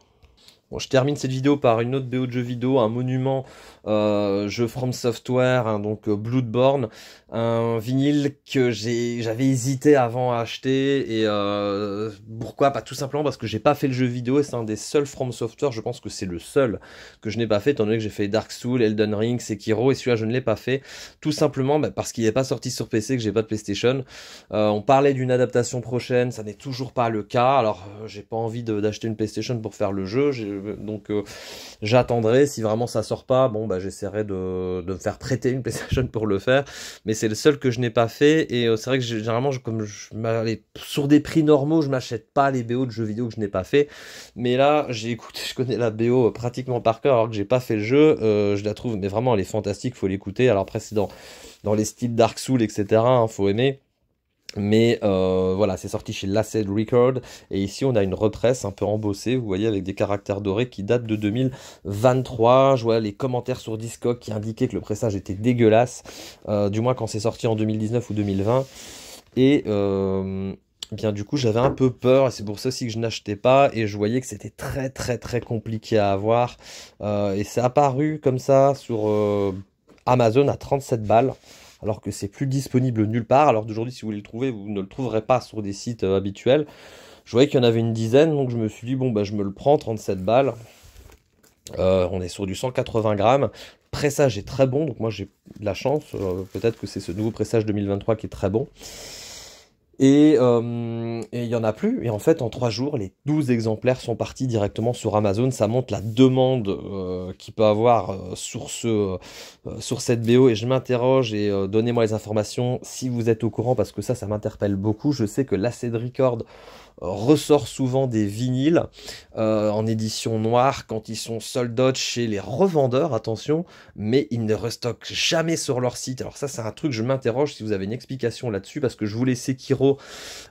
Bon, je termine cette vidéo par une autre BO de jeu vidéo, un monument euh, jeu From Software, hein, donc euh, Bloodborne, un vinyle que j'avais hésité avant à acheter et euh, pourquoi Pas tout simplement parce que j'ai pas fait le jeu vidéo et c'est un des seuls From Software, je pense que c'est le seul que je n'ai pas fait, étant donné que j'ai fait Dark Souls, Elden Ring, Sekiro et celui-là je ne l'ai pas fait, tout simplement bah, parce qu'il n'est pas sorti sur PC, que j'ai pas de PlayStation. Euh, on parlait d'une adaptation prochaine, ça n'est toujours pas le cas. Alors euh, j'ai pas envie d'acheter une PlayStation pour faire le jeu donc euh, j'attendrai. Si vraiment ça sort pas, bon bah j'essaierai de, me faire prêter une PlayStation pour le faire. Mais c'est le seul que je n'ai pas fait. Et euh, c'est vrai que généralement, comme sur des prix normaux, je m'achète pas les BO de jeux vidéo que je n'ai pas fait. Mais là, j'ai écouté, je connais la BO euh, pratiquement par cœur alors que j'ai pas fait le jeu. je la trouve, mais vraiment, elle est fantastique. Faut l'écouter. Alors après, c'est dans, les styles Dark Souls, etc. il hein, faut aimer. Mais euh, voilà, c'est sorti chez Laced Record. Et ici, on a une represse un peu embossée, vous voyez, avec des caractères dorés qui datent de 2023. Je vois les commentaires sur Discord qui indiquaient que le pressage était dégueulasse, euh, du moins quand c'est sorti en 2019 ou 2020. Et. Euh, bien du coup j'avais un peu peur et c'est pour ça aussi que je n'achetais pas et je voyais que c'était très très très compliqué à avoir et c'est apparu comme ça sur Amazon à 37 balles alors que c'est plus disponible nulle part. Alors d'aujourd'hui, si vous voulez le trouver, vous ne le trouverez pas sur des sites euh, habituels. Je voyais qu'il y en avait une dizaine, donc je me suis dit, bon, bah, je me le prends, 37 balles. Euh, on est sur du 180 grammes. pressage est très bon, donc moi j'ai de la chance. Euh, peut-être que c'est ce nouveau pressage 2023 qui est très bon. Euh, et il et n'y en a plus. Et en fait, en trois jours, les 12 exemplaires sont partis directement sur Amazon. Ça montre la demande euh, qu'il peut avoir euh, sur, ce, sur cette BO. Et je m'interroge et donnez-moi les informations si vous êtes au courant parce que ça, ça m'interpelle beaucoup. Je sais que l'ACD Record ressort souvent des vinyles euh, en édition noire quand ils sont sold out chez les revendeurs, attention, mais ils ne restockent jamais sur leur site. Alors ça c'est un truc, je m'interroge si vous avez une explication là-dessus, parce que je voulais laisse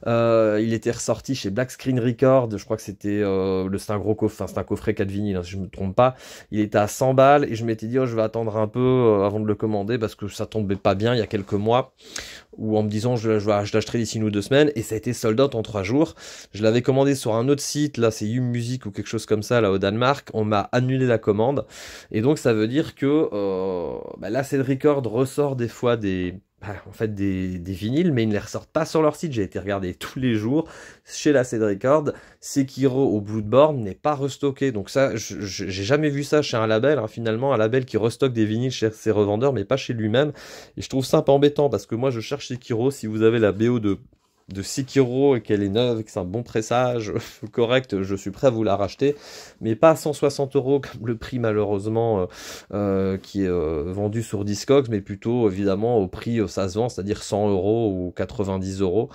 euh, il était ressorti chez Black Screen Record, je crois que c'était euh, le un gros coffre, un coffret 4 vinyles, hein, si je ne me trompe pas, il était à 100 balles et je m'étais dit oh, je vais attendre un peu euh, avant de le commander parce que ça tombait pas bien il y a quelques mois, ou en me disant je, je, l'achèterai d'ici une ou deux semaines, et ça a été sold out en trois jours. Je l'avais commandé sur un autre site, là c'est U Music ou quelque chose comme ça, là au Danemark. On m'a annulé la commande. Et donc ça veut dire que la euh, bah, ressort des fois des, bah, en fait des, vinyles, mais ils ne les ressortent pas sur leur site. J'ai été regarder tous les jours chez la Cédricord, Record. Sekiro au de borne n'est pas restocké. Donc ça, j'ai jamais vu ça chez un label. Hein, finalement, un label qui restocke des vinyles chez ses revendeurs, mais pas chez lui-même. Et je trouve ça un peu embêtant parce que moi, je cherche Sekiro. Si vous avez la BO de de euros et qu'elle est neuve que c'est un bon pressage correct, je suis prêt à vous la racheter, mais pas à 160 euros comme le prix malheureusement euh, euh, qui est euh, vendu sur Discogs, mais plutôt évidemment au prix ça se vend, c'est-à-dire 100 euros ou 90 euros.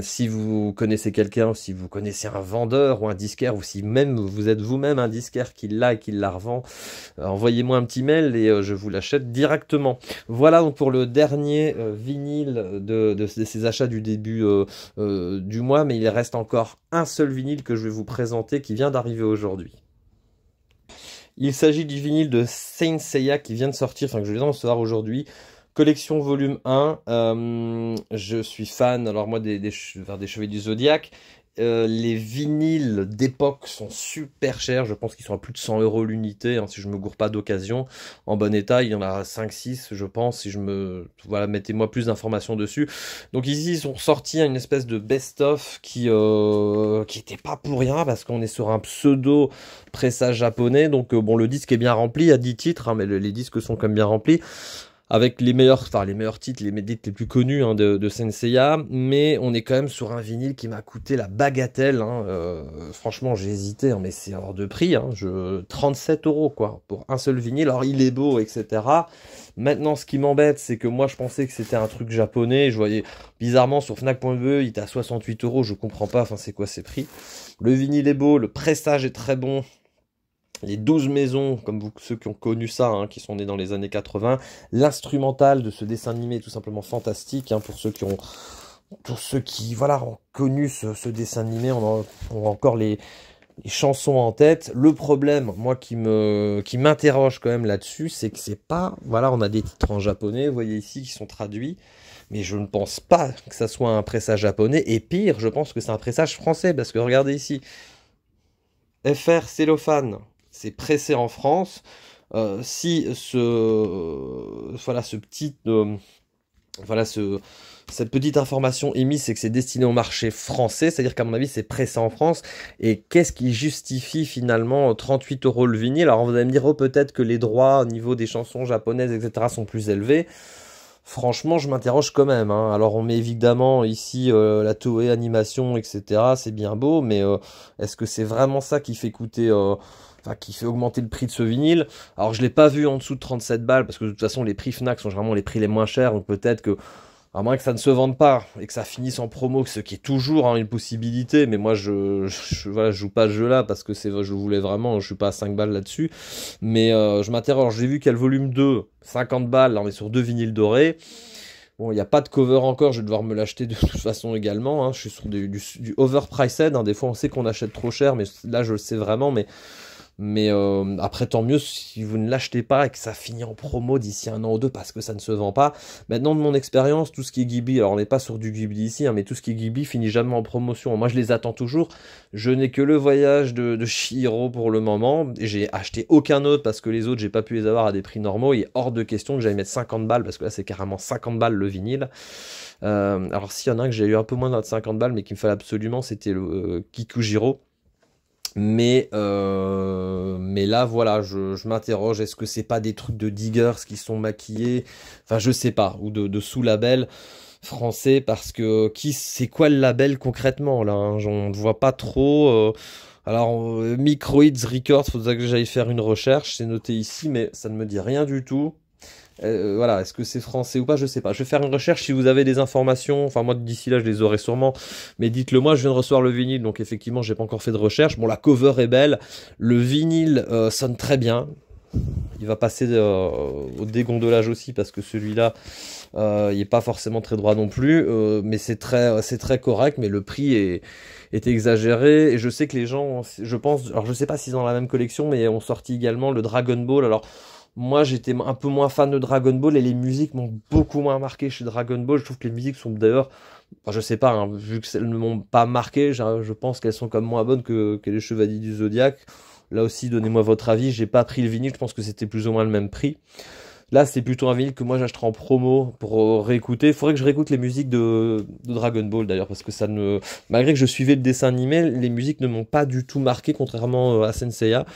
Si vous connaissez quelqu'un, si vous connaissez un vendeur ou un disquaire, ou si même vous êtes vous-même un disquaire qui l'a et qui la revend, envoyez-moi un petit mail et je vous l'achète directement. Voilà donc pour le dernier vinyle de ces achats du début euh, euh, du, mois, mais il reste encore un seul vinyle que je vais vous présenter qui vient d'arriver aujourd'hui. Il s'agit du vinyle de Saint Seiya qui vient de sortir, enfin que je viens de recevoir aujourd'hui. Collection volume 1, euh, je suis fan, alors moi, des, chevets des cheveux du Zodiac, euh, les vinyles d'époque sont super chers. Je pense qu'ils sont à plus de 100 euros l'unité, hein, si je me gourre pas d'occasion. En bon état, il y en a 5-6, je pense. Si je me voilà, mettez-moi plus d'informations dessus. Donc ici, ils sont sortis une espèce de best-of qui euh, qui pas pour rien parce qu'on est sur un pseudo pressage japonais. Donc euh, bon, le disque est bien rempli, il y a 10 titres, hein, mais les disques sont quand même bien remplis avec les meilleurs, enfin les meilleurs titres, les médites les plus connus hein, de, de Senseiya, mais on est quand même sur un vinyle qui m'a coûté la bagatelle. Hein, euh, franchement, j'ai hésité, hein, mais c'est hors de prix. je, 37 euros quoi pour un seul vinyle. Alors il est beau, etc. Maintenant, ce qui m'embête, c'est que moi je pensais que c'était un truc japonais. Je voyais bizarrement sur Fnac.be, il est à 68 euros. Je comprends pas. Enfin, c'est quoi ces prix Le vinyle est beau, le pressage est très bon les 12 maisons, comme vous, ceux qui ont connu ça, hein, qui sont nés dans les années 80, l'instrumental de ce dessin animé est tout simplement fantastique, hein, pour ceux qui ont... Pour ceux qui voilà, ont connu ce, dessin animé, on a, encore les, chansons en tête. Le problème, moi qui me qui m'interroge quand même là-dessus, c'est que c'est pas voilà, on a des titres en japonais, vous voyez ici qui sont traduits, mais je ne pense pas que ça soit un pressage japonais et pire, je pense que c'est un pressage français parce que regardez ici. FR cellophane, c'est pressé en France. Euh, si ce, voilà, ce petit, euh, voilà, ce, cette petite information émise, c'est que c'est destiné au marché français, c'est-à-dire qu'à mon avis, c'est pressé en France. Et qu'est-ce qui justifie finalement 38 euros le vinyle Alors, vous allez me dire, oh, peut-être que les droits au niveau des chansons japonaises, etc., sont plus élevés. Franchement, je m'interroge quand même. Hein. Alors, on met évidemment ici euh, la Toei animation, etc. C'est bien beau, mais est-ce que c'est vraiment ça qui fait coûter qui fait augmenter le prix de ce vinyle. Alors je l'ai pas vu en dessous de 37 balles parce que de toute façon les prix Fnac sont vraiment les prix les moins chers, donc peut-être que à moins que ça ne se vende pas et que ça finisse en promo, ce qui est toujours hein, une possibilité, mais moi je, ne joue pas ce jeu-là parce que je voulais vraiment, je suis pas à 5 balles là-dessus. Mais euh, je m'interroge, j'ai vu qu'elle volume 2, 50 balles, là on est sur deux vinyles dorés. Bon, il n'y a pas de cover encore, je vais devoir me l'acheter de toute façon également. Hein. Je suis sur du, overpriced, hein. des fois on sait qu'on achète trop cher, mais là je le sais vraiment, mais mais euh, après, tant mieux si vous ne l'achetez pas et que ça finit en promo d'ici un an ou deux parce que ça ne se vend pas. Maintenant, de mon expérience, tout ce qui est Ghibli, alors on n'est pas sur du Ghibli ici, hein, mais tout ce qui est Ghibli finit jamais en promotion. Moi, je les attends toujours. Je n'ai que le voyage de, de pour le moment. J'ai acheté aucun autre parce que les autres, j'ai pas pu les avoir à des prix normaux. Il est hors de question que j'aille mettre 50 balles parce que là, c'est carrément 50 balles le vinyle. Euh, alors, s'il y en a un que j'ai eu un peu moins de 50 balles, mais qu'il me fallait absolument, c'était le euh, Kikujiro mais, euh, mais là, voilà, je, m'interroge, est-ce que c'est pas des trucs de diggers qui sont maquillés Enfin, je sais pas, ou de, sous-label français, parce que qui c'est quoi le label concrètement là On hein? ne voit pas trop. Euh. alors, euh, Microids Records, faudrait que j'aille faire une recherche, c'est noté ici, mais ça ne me dit rien du tout. Euh, voilà, est-ce que c'est français ou pas Je sais pas. Je vais faire une recherche si vous avez des informations. Enfin, moi d'ici là, je les aurai sûrement. Mais dites-le moi. Je viens de recevoir le vinyle, donc effectivement, j'ai pas encore fait de recherche. Bon, la cover est belle. Le vinyle euh, sonne très bien. Il va passer euh, au dégondolage aussi parce que celui-là, il n'est pas forcément très droit non plus. mais c'est très, c'est très correct. Mais le prix est, est exagéré. Et je sais que les gens, je pense, alors je sais pas s'ils ont la même collection, mais ont sorti également le Dragon Ball. Alors moi j'étais un peu moins fan de Dragon Ball et les musiques m'ont beaucoup moins marqué chez Dragon Ball. Je trouve que les musiques sont d'ailleurs, Je je sais pas, hein, vu que elles ne m'ont pas marqué, je pense qu'elles sont comme moins bonnes que, les Chevaliers du Zodiac. Là aussi, donnez-moi votre avis. J'ai pas pris le vinyle, je pense que c'était plus ou moins le même prix. Là, c'est plutôt un vinyle que moi j'achèterai en promo pour euh, réécouter. Il faudrait que je réécoute les musiques de, de Dragon Ball d'ailleurs, parce que ça ne. Malgré que je suivais le dessin animé, les musiques ne m'ont pas du tout marqué, contrairement euh, à Senseiya.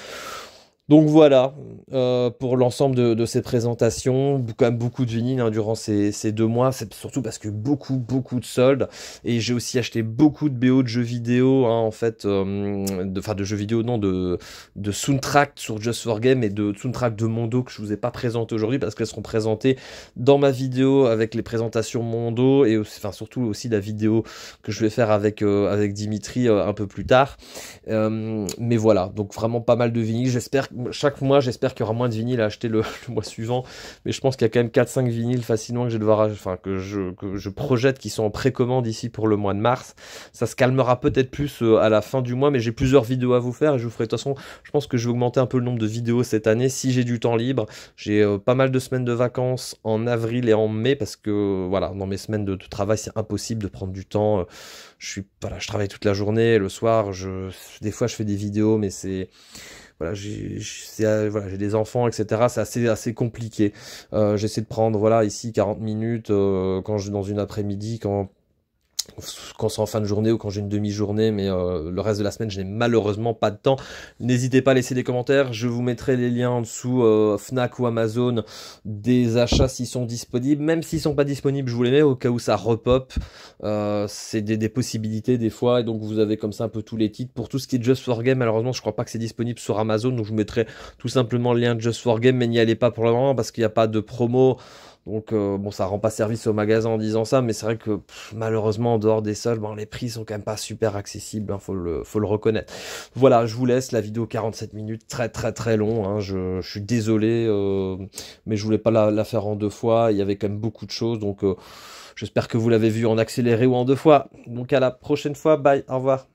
Donc voilà euh, pour l'ensemble de, ces présentations. Quand même beaucoup de vinyles hein, durant ces, deux mois. C'est surtout parce que beaucoup, beaucoup de soldes. Et j'ai aussi acheté beaucoup de BO de jeux vidéo, hein, en fait. Euh, de, enfin, de, jeux vidéo, non, de, de soundtrack sur Just for Game et de soundtrack de Mondo que je ne vous ai pas présenté aujourd'hui parce qu'elles seront présentées dans ma vidéo avec les présentations Mondo et enfin, surtout aussi la vidéo que je vais faire avec, euh, avec Dimitri un peu plus tard. mais voilà, donc vraiment pas mal de vinyles. J'espère que chaque mois, j'espère qu'il y aura moins de vinyles à acheter le, mois suivant. Mais je pense qu'il y a quand même 4-5 vinyles facilement que, je, devoir, enfin, que, je, projette qui sont en précommande ici pour le mois de mars. Ça se calmera peut-être plus euh, à la fin du mois, mais j'ai plusieurs vidéos à vous faire et je vous ferai de toute façon. Je pense que je vais augmenter un peu le nombre de vidéos cette année si j'ai du temps libre. J'ai euh, pas mal de semaines de vacances en avril et en mai parce que voilà, dans mes semaines de, travail, c'est impossible de prendre du temps. Euh, je suis là, je travaille toute la journée, le soir, je, des fois je fais des vidéos, mais c'est voilà, j'ai voilà, des enfants, etc. C'est assez, assez compliqué. Euh, j'essaie de prendre, voilà, ici 40 minutes euh, quand je dans une après-midi, quand quand c'est en fin de journée ou quand j'ai une demi-journée, mais euh, le reste de la semaine, je n'ai malheureusement pas de temps. N'hésitez pas à laisser des commentaires, je vous mettrai les liens en dessous, euh, Fnac ou Amazon, des achats s'ils sont disponibles. Même s'ils sont pas disponibles, je vous les mets au cas où ça repop. Euh, c'est des, possibilités des fois, et donc vous avez comme ça un peu tous les titres. Pour tout ce qui est Just for Game, malheureusement, je crois pas que c'est disponible sur Amazon, donc je vous mettrai tout simplement le lien de Just for Game, mais n'y allez pas pour le moment parce qu'il n'y a pas de promo. Donc euh, bon, ça rend pas service au magasin en disant ça, mais c'est vrai que malheureusement en dehors des sols, bon, les prix sont quand même pas super accessibles, il hein, faut, le, faut le reconnaître. Voilà, je vous laisse la vidéo 47 minutes, très très très long. Hein, je, suis désolé, euh, mais je voulais pas la, faire en deux fois. Il y avait quand même beaucoup de choses, donc euh, j'espère que vous l'avez vu en accéléré ou en deux fois. Donc à la prochaine fois, bye, au revoir.